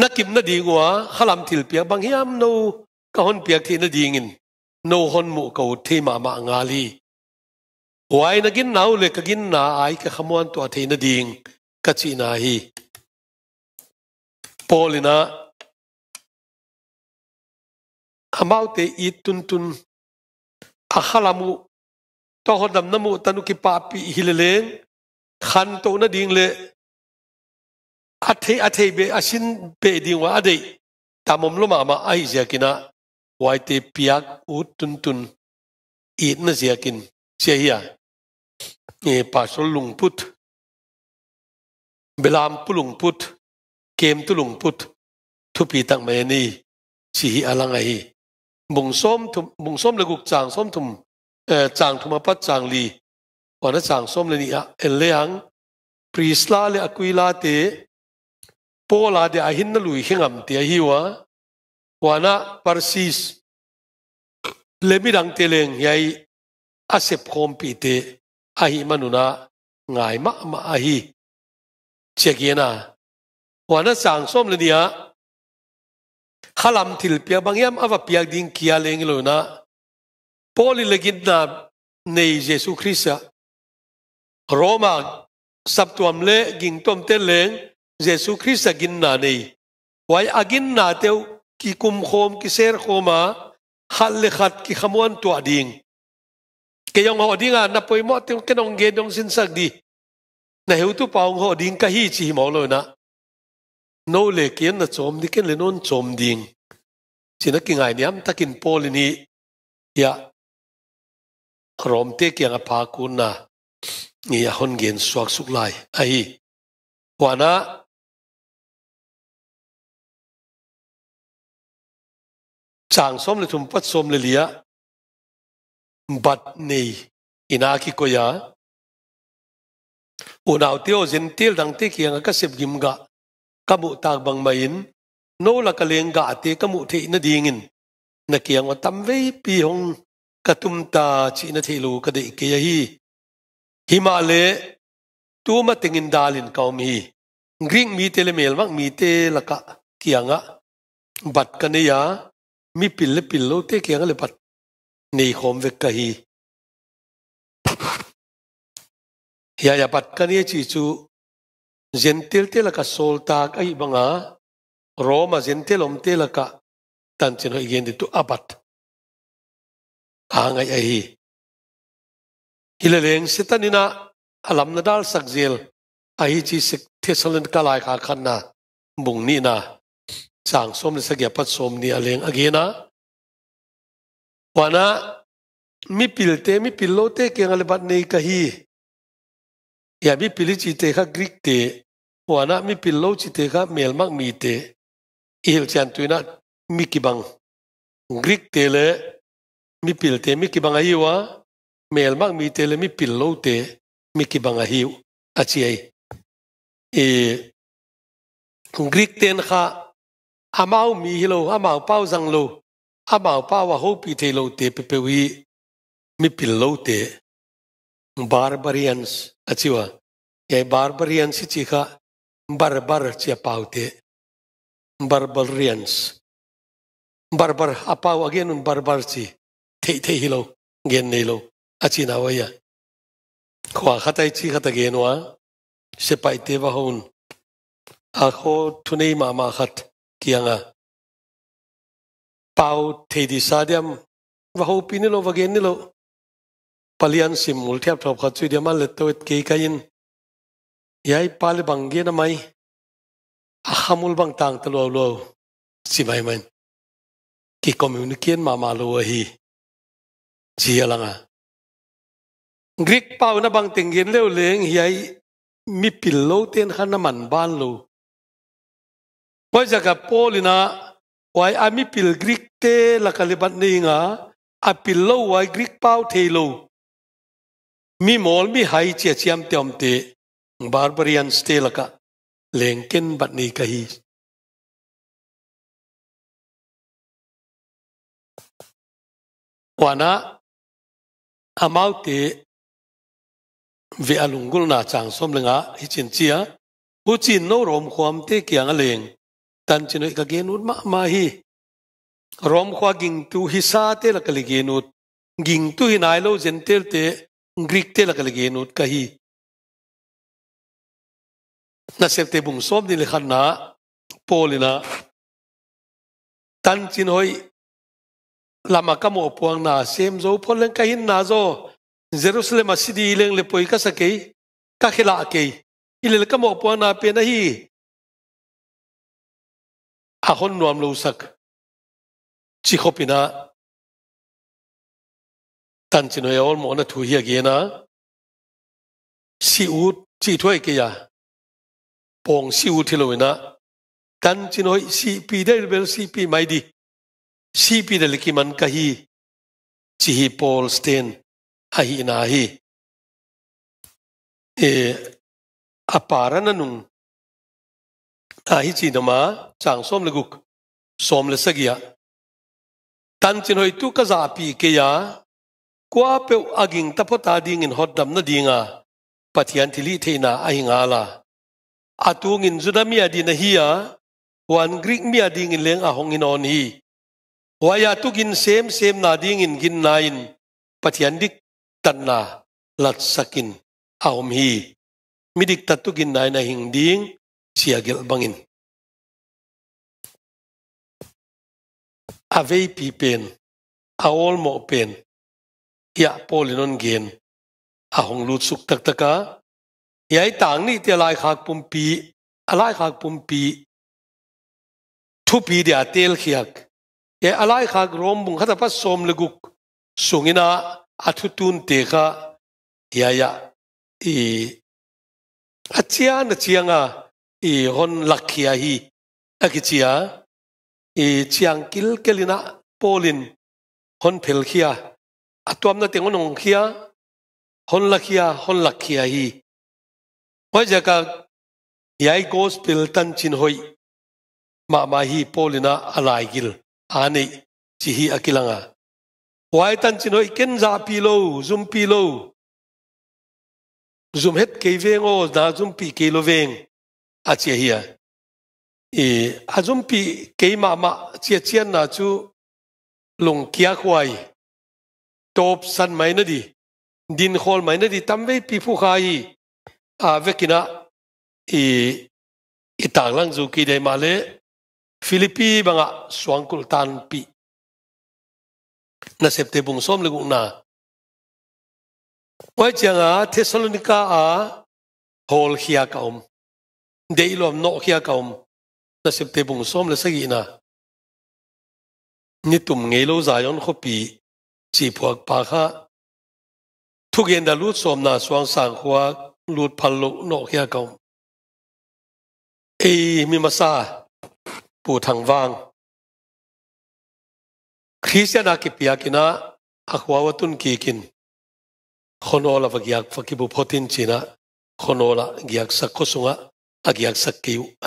นักกิมนัดีงัวขลำถิลเปียกบางยามโนก็หนเปียกที่นัดีงินโนหนมุกเทมามางาลีหวยนักินหนาวเลยก็กินหนาไอก็ขมวนตัวเทนดีงกัจจินาฮีโพลินะอามาวเตอีตุนตุน ahalamu to hodam namu tanu ki papi hileleng khan to na ding le athe athe be asin be ding wa adei tamom luma mama ai jakina waite piak utun tun it na jakin sehia e pasol lung put, belam put, kem tulungput thupi tang mai ni chi alangai มุงส้มถุมุงส้มเลยกุกจางส้มถุมเอ่อจางถุมาปัจจางลีก่อนนั้นจางส้มเลยนี่อะเอลเลียงปริสลาเลยอควิลาเตโปลาเดอหินนลุยเฮงอัมเตียฮิวะก่อนนั้นปาร์ซิสเลมิดังเตเลงยัยอาเซปโคมปีเตอาฮิมันุนาไงมามะอาฮิเชกีนาก่อนนั้นจางส้มเลยนี่อะ halam til pia Yam ava pia ding kia leng lo na poli legit na nei Jesu Christa Roma sab tuam le ging tom te leng Jesu Christa gin na nei wai agin na teu ki kum khom ki ser khoma hal le khat ki khamuan tu ading ke yong ho dinga na poi mo te kenong ge dong sin sak di na heu tu paung ho ding ka hi chi mo lo na no le kian na chom ni ken le non chom ding china ki ngai niam takin pol ni ya rom te ki nga pa ku na ni ya hon gen suak suk lai ai wana chang som le thum pat som le lia bat nei ina ki ko ya unaw teo zen tel dang te kia nga ka sep gim ga ka mu tak bang ma in no la ka leng ga te ka mu thi na ding in na kiang tam ve pi hong ka tum ta chi na thi lu ka de ke hi hi ma le tu ma ting in dalin ka mi ngring mi te le mel mak mi te la ka kianga bat ka ne ya mi pil le pil lo te kianga le bat nei khom ve ka hi ya ya bat ka ne chi chu gentil te la ka sol tak ai banga roma gentil om te la ka tan chen ho igen tu abat angai ai hilaleng setanina alam na dal sakjel ai chi sik thesalon kalai kha khanna bung ni na chang som le sakya pat som ni aleng agena wana mi pilte mi pilote ke ngale bat nei ka hi อย่ามิปิลิจิเตคะกริกเตหัวนะมิปิลโลจิเตคะเมลมักมีเตอิลจันตุนะมิกิบังกริกเตเลมิปิลเตมิกิบังอายวะเมลมักมีเตเลมิปิลโลเตมิกิบังอายิวอาเชียเอกริกเตนค่ะอามามีฮิโลอามาเป้าจังโลอามาเป้าวะโฮปีเทโลเตเปเปวีมิปิลโลเต barbarians achiwa ye barbarians chi kha barbar chi paute barbarians barbar apau again un barbar chi thei thei hilo gen nei lo achina waya khwa khatai chi khata genwa se paite ba hun a kho thunei ma ma khat tianga pau thei di sadiam va ho lo, va gen lo palian sim mul thiap thop kha chui diama le toit ke kain yai pal bangi na mai a khamul bang tang talo lo si mai mai ki communication ma ma lo hi chi alanga greek pau na bang tingin leo leng hiai mi pillo ten khan na man ban lo poi jaga polina wai ami pil greek te lakalibat ninga a pillo wai greek pau thelo มีมอลมีไฮเจียเจียมเตียมเตบาร์บริอันสเตลกะเลงเกนบัดนี้กะฮีวานะอามาวเตวิอาลุงกุลนาจังสมลงะฮิจินเจียอุจินโนรมความเตเกียงอเลงตันจินกะเกนุดมามาฮีรอมควากิงตูฮิซาเตละกะลิเกนุดกิงตูฮินายโลเจนเตลเต Greek te lak cái gì, na Nasel te bung som ni lekhan na polina tan chin hoi lama ka mo puang na sem zo phol leng kahin na zo Jerusalem đi lên asidi leng le poi ka sakei ka khila ke ilel ka mo puang na pe na hi ahon nuam lo sak chi khopina 但是呢，我们那土也给呢，西乌西土也给呀，帮西乌提了呢，但是呢，西皮的这边西皮买的，西皮的里基曼卡希，西希 Paul Stein，哈希那希，诶，阿巴拉那侬，阿希只那嘛，长 som 了古，som 了啥个呀？但是呢，土卡扎皮给呀。qua pe aging tapota ding in hot dam na dinga pathian thili theina a hinga la atung in zudami adina hiya wan greek mi ading in leng a hong in on hi waya tukin sem sem na ding in gin nain pathian dik tan na lat sakin ahom hi midik gin nain na hing ding siagil bangin avei pi pen aol mo pen ya dạ, polin on gen a à, hong lu suk tak taka yai dạ, tang ni te lai khak pum pi a à, lai khak pum pi thu pi dia tel khiak ye a lai khak rom bung khata pas som leguk sungina a thu tun te kha ya ya i a chia na chianga i hon lakhia hi akichia à, i chiang kil kelina polin hon phel khia atuam na tingon ong khia hon lakhia hon lakhia hi hoi jaka yai gospel tan chin hoi ma ma hi polina alai gil ani chi hi akilanga wai tan chin hoi ken za pi lo zum pi lo zum het ke veng o na zum pi ke lo veng a chi hi e a zum pi ke ma ma chi chian na chu lung kia khwai top san mai na di din khol mai na di tam ve pi phu khai a ve kina i i lang zu ki dei ma le philippi banga suang kul tan pi na sep bung som le gu na wai chang a thessalonica a hol khia ka om dei lom no khia ka na sep bung som le sa gi na ni tum ngei lo za yon khopi จีพวกปากะทุกเย็นดาลุดสมนาสวางสังหวาลุดพันลุนอกเฮียกงเอมีมาซาปูทางวาง คริสเตียนกิปยากินะอาขวาวตุนกีกินคนอลาฟกิยากฟกิบุพตินจีนะคนอลากิยากสักกุสุงะอากิยากสักกิวไอ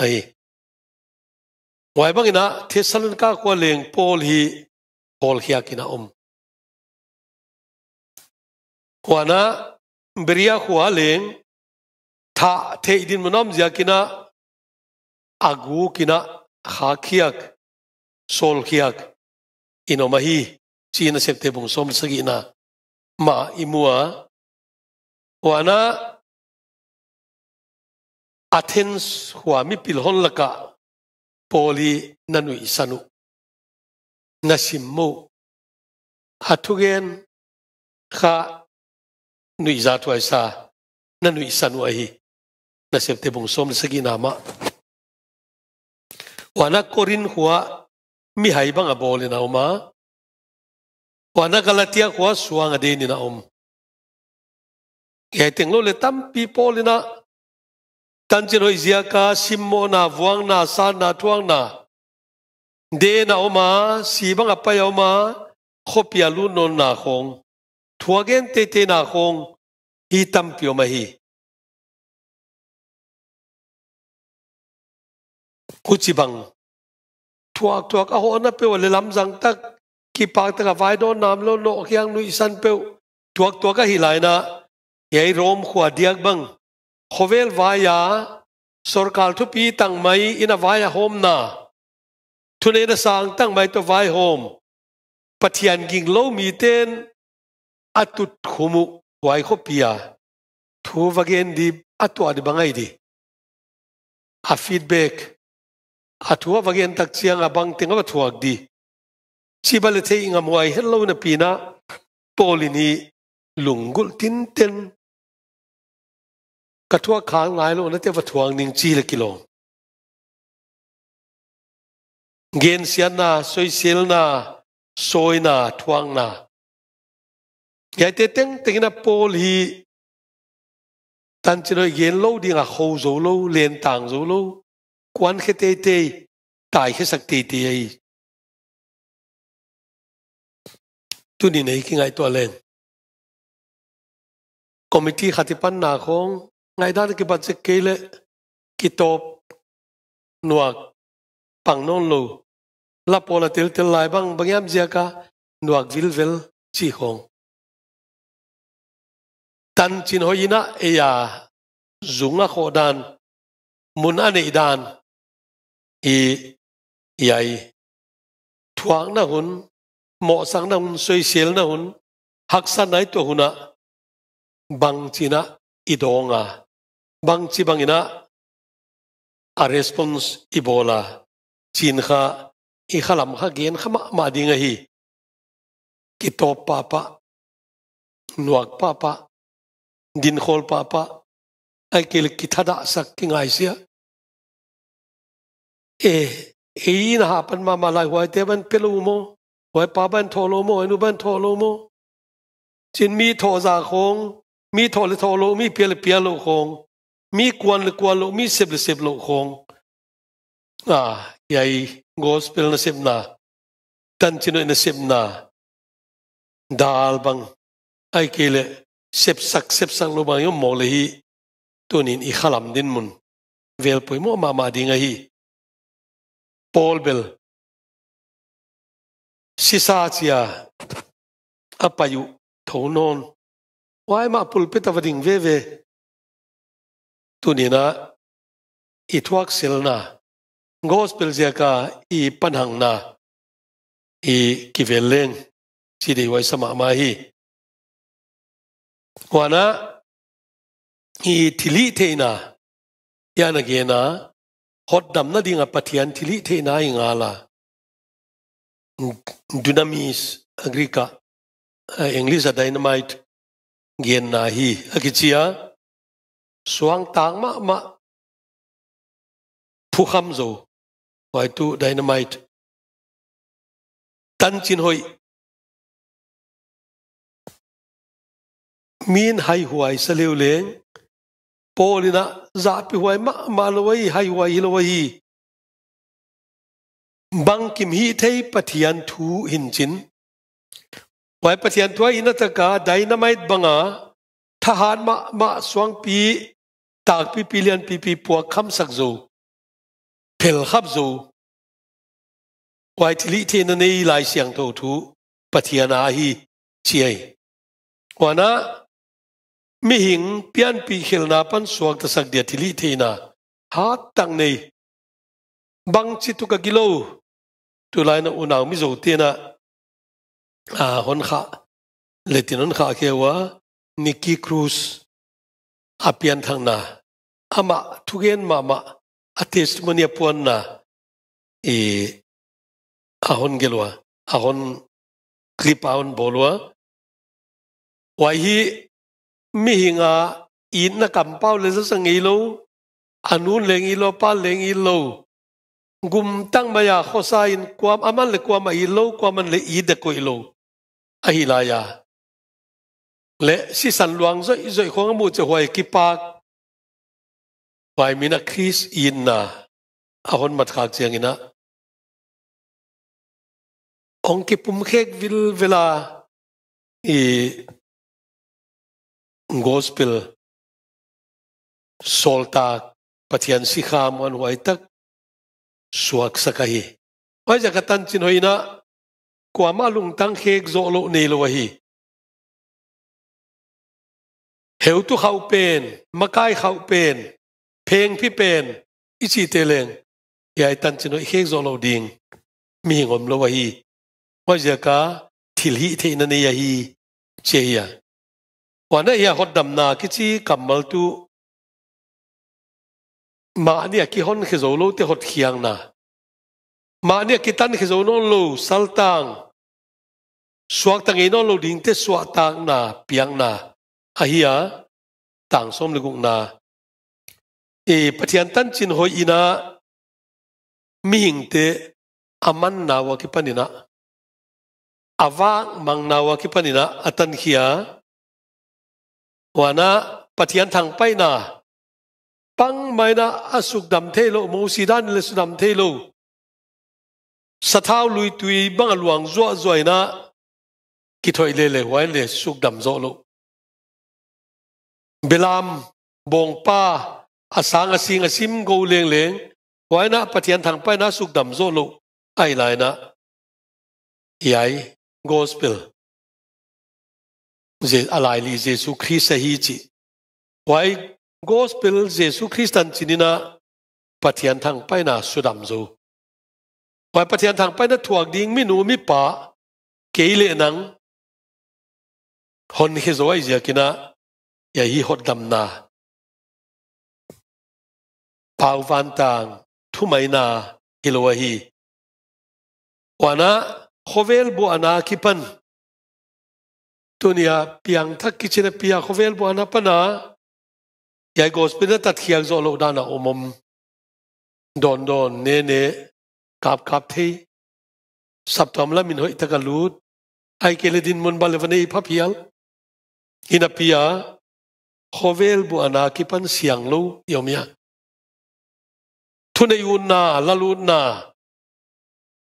ไว้บางินะเทศนก้าวเลงโพลฮีโพลเฮียกินะอม wana beria khua leng tha the idin manom zia kina agu kina kha khiak sol khiak inoma hi china septe bung som sagi na ma imua wana athens khua mi pil hon poli nanui sanu nasimmo hathugen kha nui za tuai sa na nui sanu ahi na sep te bung som sagi nama ah. wana korin huwa mi hai bang a bol ah. na uma wana galatia huwa suang a ade ni na um ye teng lo le tam pi pol na tan chen hoi zia ka simmo na vuang na sa na tuang na de na uma ah, si bang a pa ya uma khopia lu non na khong ทัวเกนเตเตนาคงฮีตัมเปียวมาฮีกุจิบังทวกทวกเอาหน้าเปียวเลยลำสังตักกีปากตะกับไฟโดนน้ำแล้วเนกยังนุยสันเปียวทวกวัวก็ฮิลายนะยัยโรมขวาเดียกบังขเวลวายาสรกาลทุปีตั้งไม่อินาวายาโฮมนาทุนเอเดสังตั้งไม่ตัววายโฮมปัทยยนกิงโลมีเต้น atu thumu wai kho pia thu vagen di atu ad bangai di a feedback athua vagen tak chiang abang tinga ba thuak di chibal the inga muai hello na pina polini lungul tin ten ka thua kha ngai lo na te va thuang ning chi la kilo gen sian na soi sel na soi na thuang na cái tế tiếng tiếng là bồ lì tan chỉ nói yên lâu đi ngạc hầu dấu lâu liên tàng dấu lâu quan khi tế tế tại khi sạc tế tế ấy tu đi này khi ngài tòa lên committee khát tiếp pan nà không ngài đã được bắt chước kê lệ kitop nuak pang non lu la pola tel tel lai bang bang yam zia ka nuak vil vil chi khong kan chin hoi ina eya zunga kho dan mun ani dan i yai thuang na hun mo sang na hun soi sel na hun hak san nai to huna bang china idonga bang chi bang ina a response ibola chin kha i khalam kha gen khama ma dinga hi kitop papa nuak papa din khol pa pa ai kil ki thada sak ki ngai sia e e na ha pan ma ma lai wai te ban pelu mo wai pa ban tho mo nu ban tho mo chin mi tho za khong mi tho le tho mi pia le pia lo khong mi kwan le kwan lo mi sep le sep lo khong à yai gospel na sep na tan chino na sep na dal bang ai kile sepsak sepsak luma yom mo le hi tunin i khalam din mun vel pui mo ma ma dinga hi Paul bel sisa chia apayu thonon wai ma pulpit avading ve ve tunina i thuak na gospel zia zeka i panhang na i kiveleng chi dei wai sama ma hi wana i thili theina yana na, hot dam na dinga pathian thili theina inga la dynamis agrika eh, english a dynamite gen na hi akichia suang tang ma ma phu kham zo wai tu dynamite tan chin hoi มีนหายหวยสเลวเลงปอลินะจะไปหวยมามาลวยหายหวยลวยบางกิมฮีเทยปฏิญาณทูหินจินหวยปฏิญาณทัวอินทกาไดนามัยบังอาทหารมามาสวงปี ตากปีปีเลียนปีปีปัวคำสักโจเพลขับโจวัยทิลิเทนนี้ลายเสียงโตทูปฏิญาณอาฮีเชียวันนะ mi hing pian pi khel na pan suang ta sak dia thili na ha tang nei bang chi tu ka gilo tu lai na unaw mi zo te na a hon kha le tin hon kha ke wa nikki cruz a pian thang na ama thugen mama a testimony puan na e a hon gelwa a hon clip on bolwa wai hi mi hinga in na kam pau le sa sang ilo anun ngi ilo pa ngi ilo gum tang maya khosa in kwam aman le kwam ilo kwaman le i de ko la ya le si san luang zo zo khong mu che hoi ki pa pai mina khis in na ahon mat khak chiang ina ong ki pum khek vil vela i un gospel solta p a t i a n si kha man huai tak suak sakai h ai jaka tan chin hoina kwa ma lung tang khek zo lo n e lo hi heu tu khau pen makai khau pen pheng phi pen ichi te leng yai tan chin hoi khek zo lo ding mi ngom lo hi ai jaka thil hi thein na nei hi che ya วันนี้ฮอดดำนาคิจีกัมมัลตูมาเนี่ยคิฮอนขิโซโลที่ฮอดเคียงนามาเนี่ยคิตันขิโซโนโลสัลตังสวกตังเอนโลดิ่งเตสวกตังนาเปียงนาอาเฮียต่างสมลกุงนาเอปะเทียนตันจินหอยอินามีหิงเตอามันนาวกิปันินะอาวางมังนาวกิปันินะอตันเฮีย quả na bà thiên bay na băng mai na asuk đầm thế lộ si đan lê su đầm thế lộ sa thao lùi băng luang dọa dọa na kỳ lê lê hoài lê suk đầm dọa lộ Belam bong pa asang asing asim go leng leng hoài na bà thiên bay na suk đầm dọa lộ ai lại na yai gospel เจ้อะไรลีเจสุคริสต์เฮจีไว้กอสเปลเจสุคริสต์นันจีนีน่าปฏิญาณทางไปน่าสุดำโซไว้ปฏิญาณทางไปน่าถวกดิ้งไม่หนูไม่ป่าเกี่ยเลนังคนเฮโซไอ้เจอกินะอย่าฮีฮอดดำนาเผาฟันต่างทุไมนาฮิโลวฮีวันะโคเวลบัวนาคิปันตัวเนี้ยเปียงทักกิจนะเปียเขาเวลบัวนับปนะยายก็สเป็นตัดเขียงโซโลดานะอมมดอนดอนเนเนกาบกาบที่สับตอมละมินหอยตะกลูดไอเกลดินมนบาลวันนี้พับเียลอินาปียขเวลบัวนาคิปันเสียงลูยอมยาทุนยูนาลาลูนา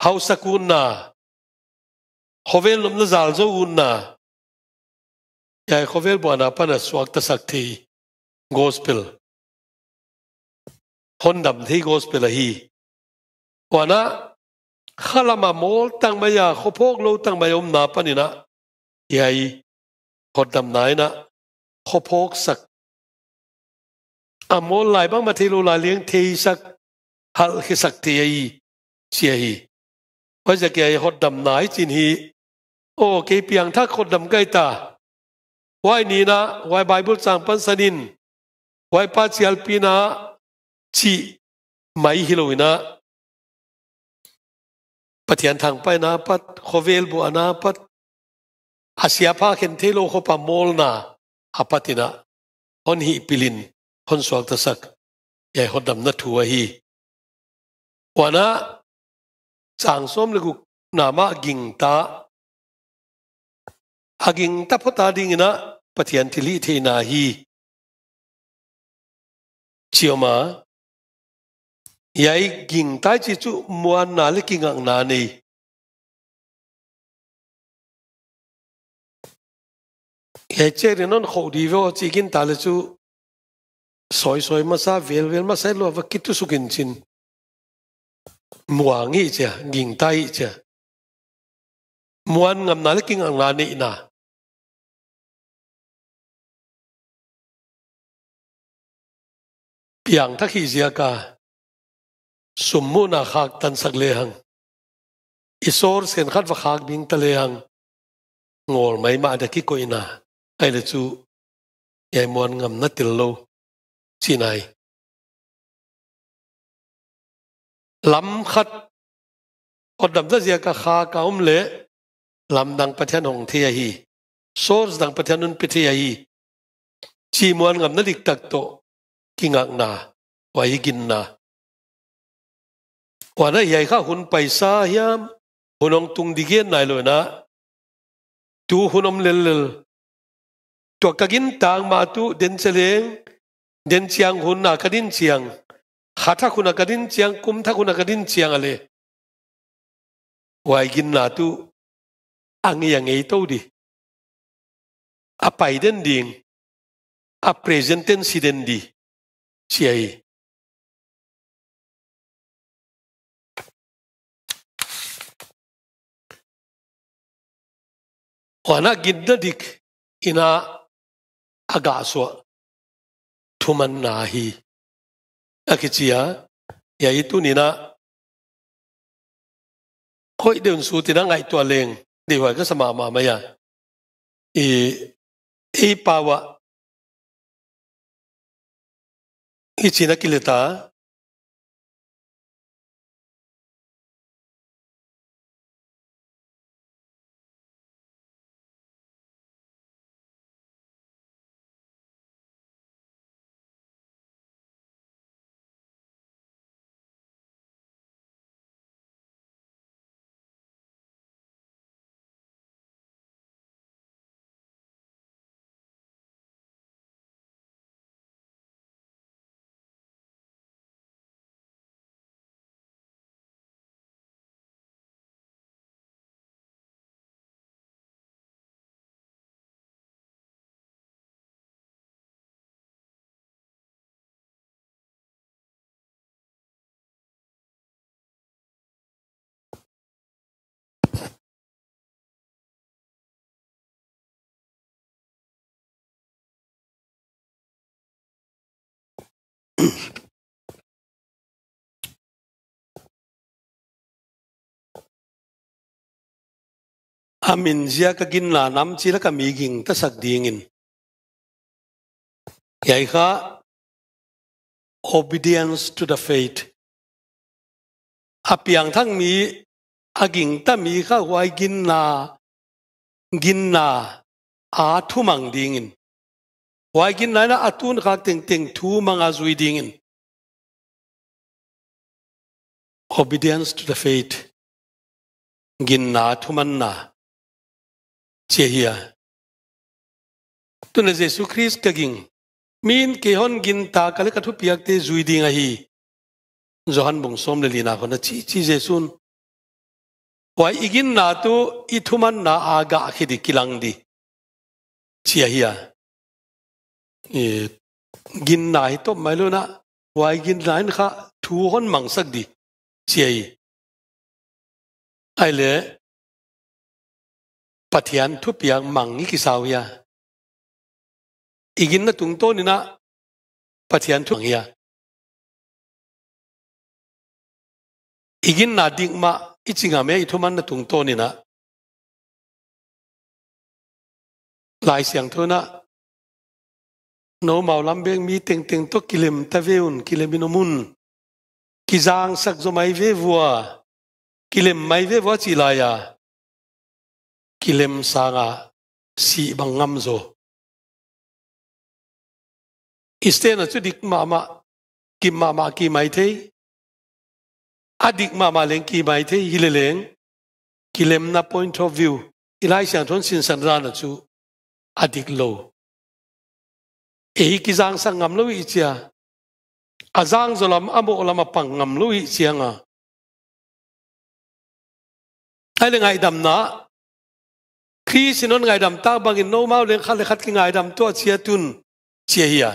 เฮาสกูนาเขเวลลมละซาลโซอูนายายเขาเวลบอนาพันสวักตะสักทีโกสเปลคนดำที่โกสเปลฮีวันนะข้าลมาโมลตั้งมายาเขาพกโลตั้งมายมนาปนินะยายคนดำไหนนะขาพกสักอโมลหลายบ้างมาที่โลหลายเลี้ยงทีสักฮัลคืสักทีเชียฮีเพราะจะแก่คนดำไหนจินฮีโอเคเปียงถ้าคนดำใกล้ตาว่ายนีนะว่ายไบเบิลจางปันสนินว่ายปาเชียลปีนะชีไม่ฮิโลวินะปฏิยันทางไปนะปัดโคเวลบัวนะปัดอาเซียพาเข็นเทโลขปามอลนะอาปตินะฮอนฮีปิลินฮอนสวงตะสักยายฮดดำนัทัวฮีวันนะจางส้มเลกนามากิงตา haging tapota dingina pathian thili the na hi chioma yai ging tai chi chu muan na le kingang na nei ye che rin on kho di vo chi gin ta le chu soi soi ma sa vel vel ma sa lo va kit tu su kin chin muang hi cha ging tai cha muan ngam na le kingang na nei na piang thắc hi zia ka summu na khak tan sak le hang isor sen khat va khak bing ta le hang ngol mai ma da ki koina ai le chu yai mon ngam na til lo chi nai lam khat odam da zia ka kha ka um le lam dang pathian hong thia hi source dang pathianun pithia hi chi mon ngam na dik tak to kinh ngạc na vậy kinh na và nó dạy khác hôn bay xa hiam hôn ông tung đi kia này rồi na tu hôn ông lel lel tu cái kinh tang mà tu đến xe lên đến chiang hôn na cái đến chiang hát thắc hôn na cái đến chiang cúm thắc hun na cái đến chiang ale vậy kinh na tu anh yang ấy tàu đi à bay đến điên à presenten tense đến đi chị ấy wana ginda dik ina agaswa thuman nahi akichia yaitu nina khoi deun su tina ngai tua leng dewa ka sama ma maya e e pawa 이 진흙길에다 amin zia ka gin la nam chi la ka mi ging ta sak ding in yai kha obedience to the faith apiang thang mi aging ta mi kha wai gin na gin na a thu mang ding in Wai gin lana atun rak ting ting tu mga zui dingin. Obedience to the faith. Gin na tu man na. Chia hiya. Tu na Jesu Christ ka ging. Min ke hon gin ta kale ka thu piak te zui ding a hi. Johan bong som le lina ko na chi chi Jesun. Wai igin na tu ithuman na đi khidi kilang đi Chia hiya e gin nai to mai lu na wai gin nai kha thu hon mang sak di siai ai le pathian thu piang mang ki sao ya igin na tung to ni na pathian thu ya igin na ding ma ichinga me ithuman na tung to ni na lai siang thu na no mau lam beng mi teng teng to kilim ta veun kilim inomun ki giang sak zo mai ve vua kilim mai ve vua chi la ya à? kilim sanga si à? bang ngam zo na chu dik mama ki mama ki mai the adik mama leng ki mai the hile leng kilem na point of view ilai sian thon sin san ra na chu adik low ý cái giang sang ngắm lối ý chia à giang rồi làm âm à, bộ làm mà bằng ngắm lối ý chia ngà ai là ngài đầm nã khi xin nó ngài đầm ta bằng cái nô máu lên khát lên khát cái ngày đầm tua chia tun chia hiya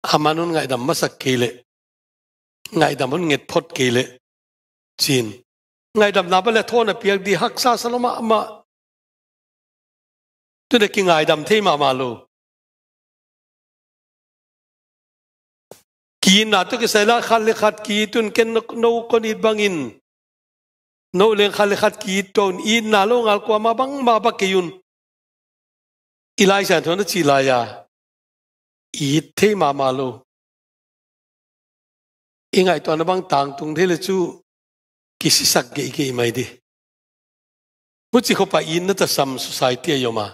amanon à, ngày đầm masak kỳ lệ ngài đầm nó nghẹt phốt kỳ lệ chín ngài đầm nào bây giờ thôn là việc đi hắc sa sa salama mà tôi đã kinh ngài đầm thế mà mà lù kỳ nà tôi cái sai là khát lệ khát kỳ tuân kén nô con ít bang in nô lên khát lệ khát kỳ tuân ít nà lô ngal qua mà bang mà bắc kỳ yun ilai sản thuần chỉ lại à ít thế mà mà lù ý ngài toàn bang tàng tung thế là chú kỳ sĩ sắc gậy gậy mày đi society มุจิเขาไปอินนั่นจะซ้ำสุสัยเตียยมา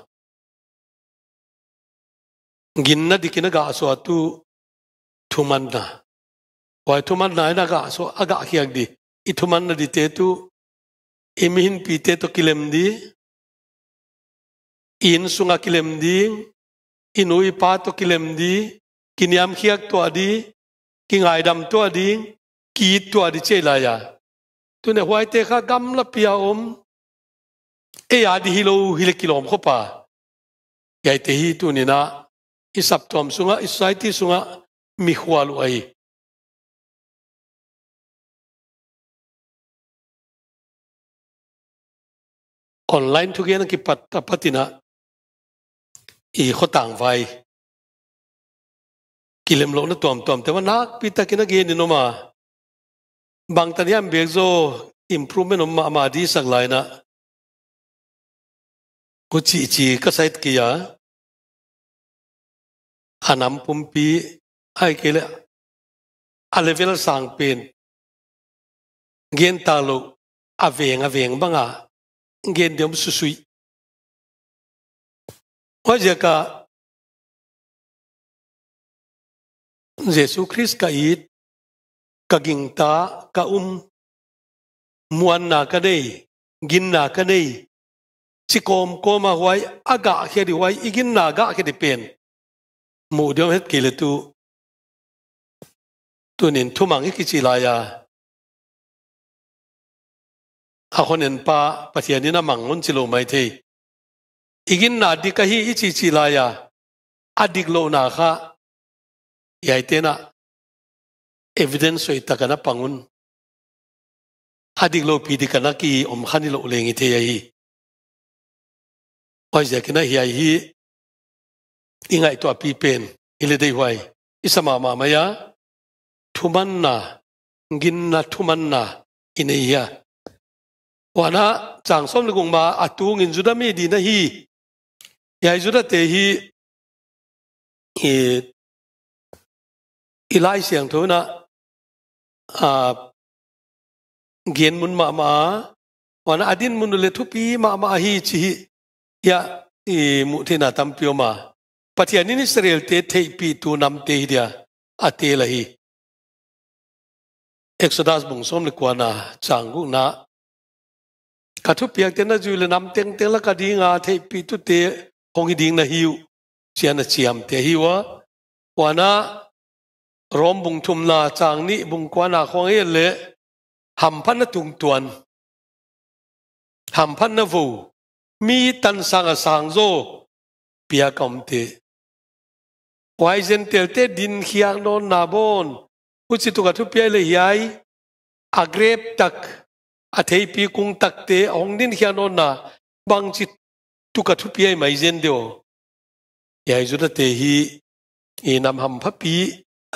ginna dikina ga so atu thumanna wai thumanna na ga so aga hiang di i na di te tu imihin pite to kilem di in sunga kilem di inui pa to kilem di kiniam khiak to adi ngai dam to adi ki to adi che la ya tu ne huai te kha gam la pia om e ya di hilo hile kilom khopa yai te hi tu ni na ิสับตอมสุงะอิสไซติสุงะมิฮวาลุไอออนไลน์ทุกอย่างก็ปัตตาปตินะอีขอต่างไฟกิเลมโลนะตอมตอมแต่ว่านักพิทักษ์นัะเกนินมาบางตอนยังเบีกโซอิมพรูเมนต์มามาดีสักไลน์นะกุจิจิก็ใส่กี่ยาอันนั้นปุ่มปีไอ้เกลืออะไรเวลสังเป็นเงินตาลูอาเวงอาเวงบ้างอ่ะเงินเดียวสุสุยว่าจะกะเยซูคริสต์กะอีดกะกิงตากะอุ้มมวนนากะได้กินนากะได้สิโกมโกมาไว้อากาศเขดิไว้อีกินนากะเขดิเป็น mu hết het kile tu tu tunin thumang hi kichi laya a à honen pa pathianin a mangun chilo mai the igin à na đi ka hi ichi chi à adik lô na kha yaitena evidence soi ta cái na pangun adik lo pi na ki om khani lo lengi the yahi oi jakina hi hi ingai to pi pen ile dei wai isama ma maya thumanna ginna thumanna ineya wana chang som lugung ma atung in juda mi di na hi yai juda te hi e ilai siang na. a gen mun ma ma wana adin mun le thupi ma ma hi chi ya e mu the na tam pyo ma pathian in Israel te thei pi tu nam te dia a te la hi Exodus bung som le kwana changu na kathu piang te na ju le nam teng teng la ka dinga thei pi tu te hong hi ding na hiu chiana chiam te hi wa kwana rom bung thum na chang ni bung kwana khong ye le ham phan na tung tuan ham phan na vu mi tan sang a sang zo pia kom wai zen telte din khiang non na bon ku chi tu ka thu pe le hiai agrep tak a thei pi kung tak te ông din khiang non na bang chi tu ka thu pe mai zen de o yai zu te hi i nam ham pha pi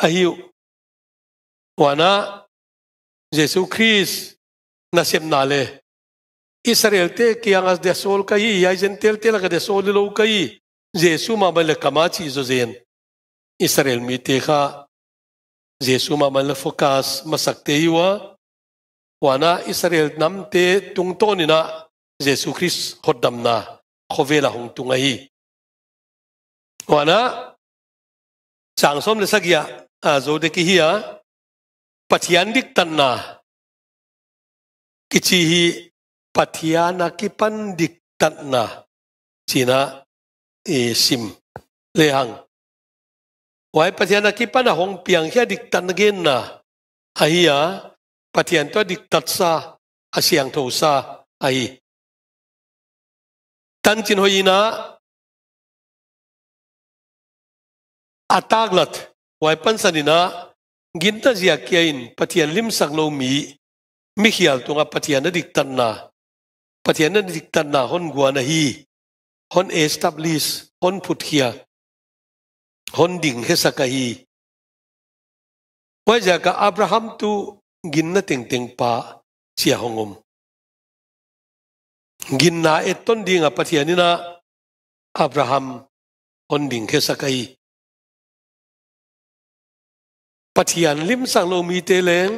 a hiu wana jesu christ na sem na le israel te kia ngas de sol kai yai zen telte la ka de sol lo kai jesu ma ba le kama chi zo zen Israel mi te kha Jesu ma man focus ma sakte hoa na Israel nam te tung to ni na Jesu Christ hodam na la hùng tung tunga hi wana chang som le sagia a zo de ki hiya pathian dik tan na chi hi pathiana ki pan dik tan na china e sim le hang wai pathian aki pan a hong piang hi dik tan gen na a hi a pathian to dik tat sa a siang sa a hi tan chin hoina ataglat wai pan sanina ginta zia kiain pathian lim sak lo mi mi khial tunga pathian dik tan na pathian dik tan na hon guana hi hon establish hon phut คนดิ่งเฮสกะฮีว่าจะกับอับราฮัมตูกินนติงติงปาเชียหงมกินนาเอตต้นดิ่งอัปัทยนินาอับราฮัมคนดิ่งเฮสกะฮีปัียนลิมสังโลมีเตเลง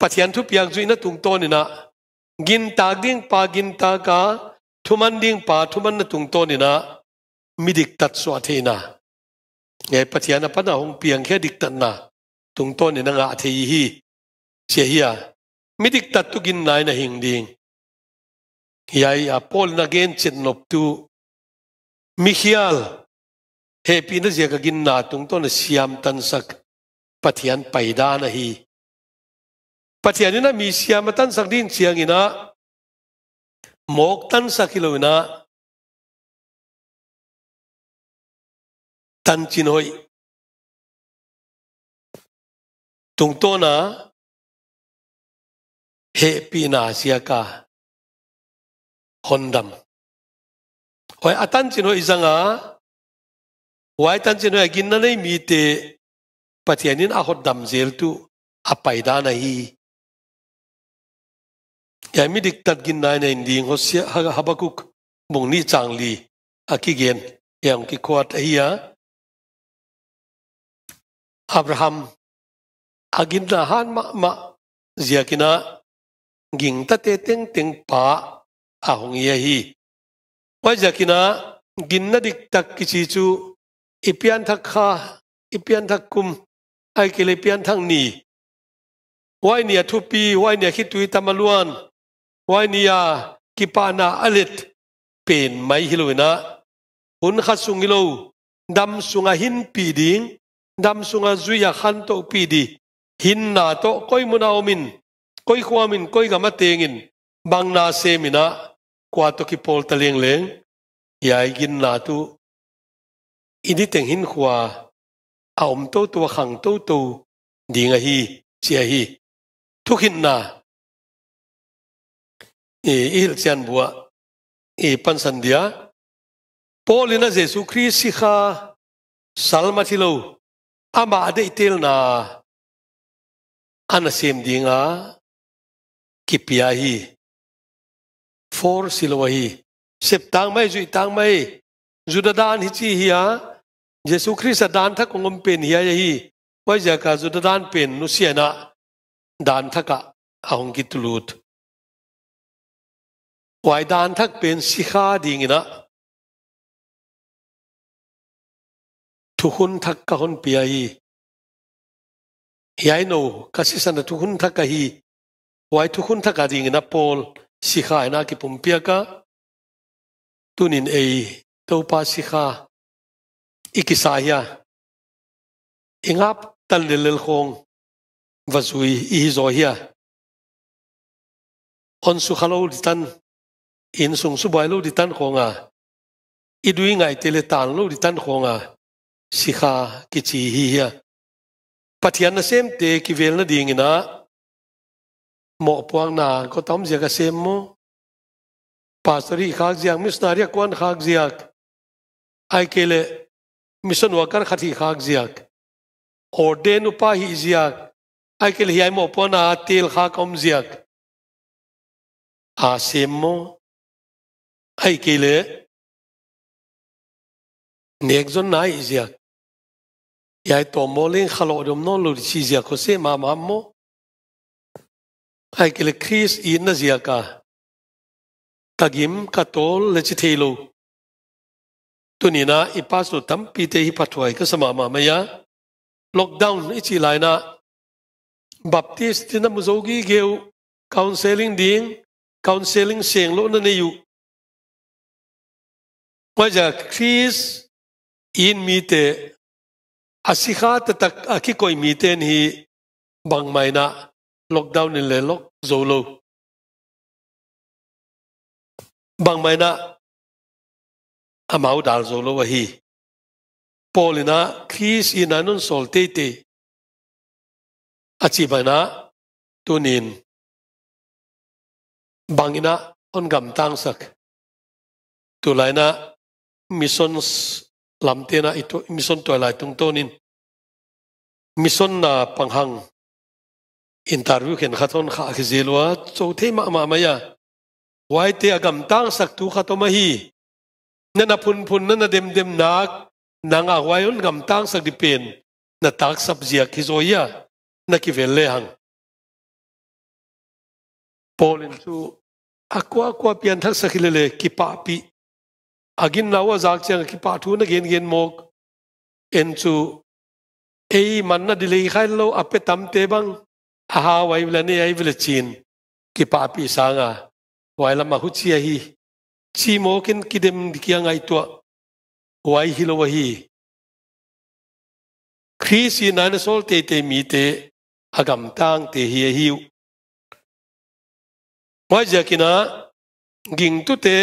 ปัียนทุพยางจุนตุงโตนินะกินตากดิ่งปากินตากาทุมันดิ่งปาทุมันนตุงโตนินะมิดิกตัดสวัเทนา ngay pathian apa na hong piang khe dik na tung to ni na nga the hi se à, tu gin nai na hing ding yai a pol na gen chet tu mi hial he pi na je ka tung to na siam tan sak pathian pai da na hi pathian na mi siam tan sak din chiang ina mok tan sakilo na tan chin hoi tung to na he pi na sia ka hondam hoi atan à, chin hoi zanga wai tan chin hoi gin na nei mi te pathianin a à hot dam zel tu a paida na hi ya mi dik tat gin nai nei ding ho sia habakuk mung ni chang li gen, yang ki kwat hi à Abraham agin na han ma ma ziakina ging ta te teng teng pa a hong ye hi wa ziakina gin na dik tak ki chi chu ipian thak kha ipian thak kum ai kile ipian thang ni wai ni thu pi wai ni khi tui tamaluan wai ni ya ki pa alit pen mai hiloina hun khasungilo dam sunga hin pi ding dam sunga zuya khan to pi di hin na to koi munao min koi khwa min koi gama tengin bang na se mina kwa to ki pol taleng leng yai gin na tu ini teng hin khwa aom to tu khang to tu dinga hi sia hi thukin na e, e il chan bua e pan san dia polina jesu christ kha salma thilo ama de itil na anasem dinga kipia hi for silwa hi sep tang mai zui tang mai judadan hi chi hi a jesu christ dan thak ngom pen hi ya hi wai ja ka judadan pen nu siana dan thaka ahong ki tulut wai dan thak pen sikha dingina tuhun thak ka hon pia hi hiai no kasi sana tuhun thak ka hi wai tuhun thak ka ding na pol si kha na ki pum pia ka tunin ei to pa si kha ikisaya ingap tan lel khong vazui i zo hia on su khalo ditan in sung su bai lo ditan khonga i dui ngai tele tan lo ditan khonga sikha kichi chi hi hi pathian na sem te ki vel na ding na mo puang na ko tam zia ka sem mo pastori khak zia missionary kon khak zia ai kele mission worker khati khak zia orden upa hi zia ai kele le hi mo pon na tel kha kom zia a sem mo ai kele le nek zon na yai to molin khalo dom no lu chi zia ko se ma ma mo ai kele kris i na zia ka tagim katol le chi thelo tunina i pasu tam pi te hi patwai ka sama ma ma ya lockdown i chi lai na baptist tin mu zo geu counseling ding counseling seng lo na ne yu wa ja kris in mi te asika ta tak aki koi mi ten hi bang mai na lockdown in le lock zo lo bang mai na amau dal zo lo wa hi polina kris in anun sol te te achi mai na tunin bangina on gam tang sak tulaina missions lam te na ito mission toilai tung tonin mission na panghang interview khen khaton kha khizilwa chothe ma ma maya wai te agam tang sak tu kha to ma hi na na phun phun na na dem dem na na nga wai un gam tang sak di pen na tak sap zia ki zo ya na ki vel le hang polin chu akwa kwa pian thak sakhile le ki pa pi agin nawa zak chang ki pa thu na gen gen mok en chu ei manna dilei khain lo ape tam te bang aha wai lani ai vil chin ki pa pi sanga wai lama hu chi hi chi mo kin kidem dikiang ai to wai hi lo si khisi nan sol te te mi te agam tang te hi hi wai jakina ging tu te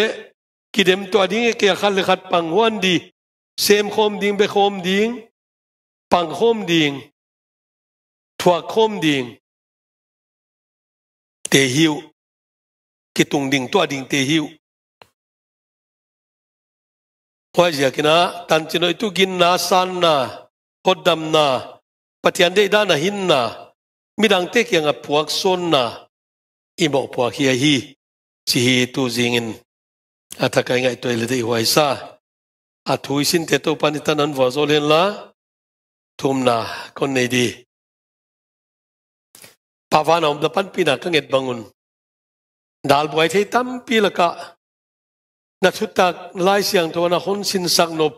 kidem to ading e ke khal khat pang wan di sem khom ding be khom ding bằng hôm điền thuộc hôm điền tề hiệu cái tùng điền tòa điền tề hiệu hoa giờ cái na tan chỉ nói tu gin na san na hốt đầm na patian đây đã na hin na mi đang tê kia ngập buộc son na imo bộ buộc hi hi chỉ hi tu zingin à thà cái ngày tuổi lệ đi hoài sa à thui xin tê tô panitan an vợ zô lên tumna kon nei di pawan om da pan pina ka nget bangun dal boy thei tam pi la ka na thu tak lai siang to na hôn sin sang nop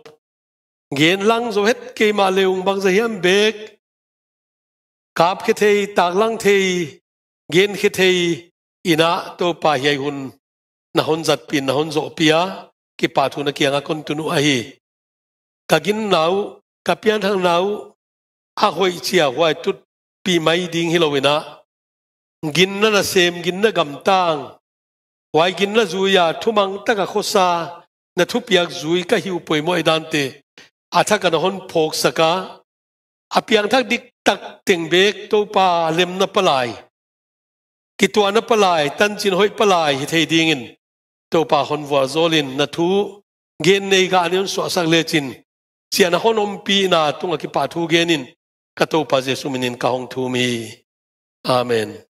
gen lang zo het ke ma ung bang za bek cáp khi thei tak lang thei gen khi thei ina to pa hi hun na hôn zat pin na hôn zo pia ki pa na kia kon tunu ahi kagin nau kapian hang nau ahoi chia wai tut pi mai ding hilowina ginna na sem ginna gam tang wai ginna zu ya thumang taka khosa na thu piak zui hiu poi moi dan te atha hon phok saka apiang thak dik tak teng bek to pa lem na palai ki na palai tan chin hoi palai hi thei ding in pa hon wa zolin na thu gen nei ga anion so sak le chin chian hon om pi na tunga ki pa thu genin kato pa Jesu minin kahong thumi. Amen.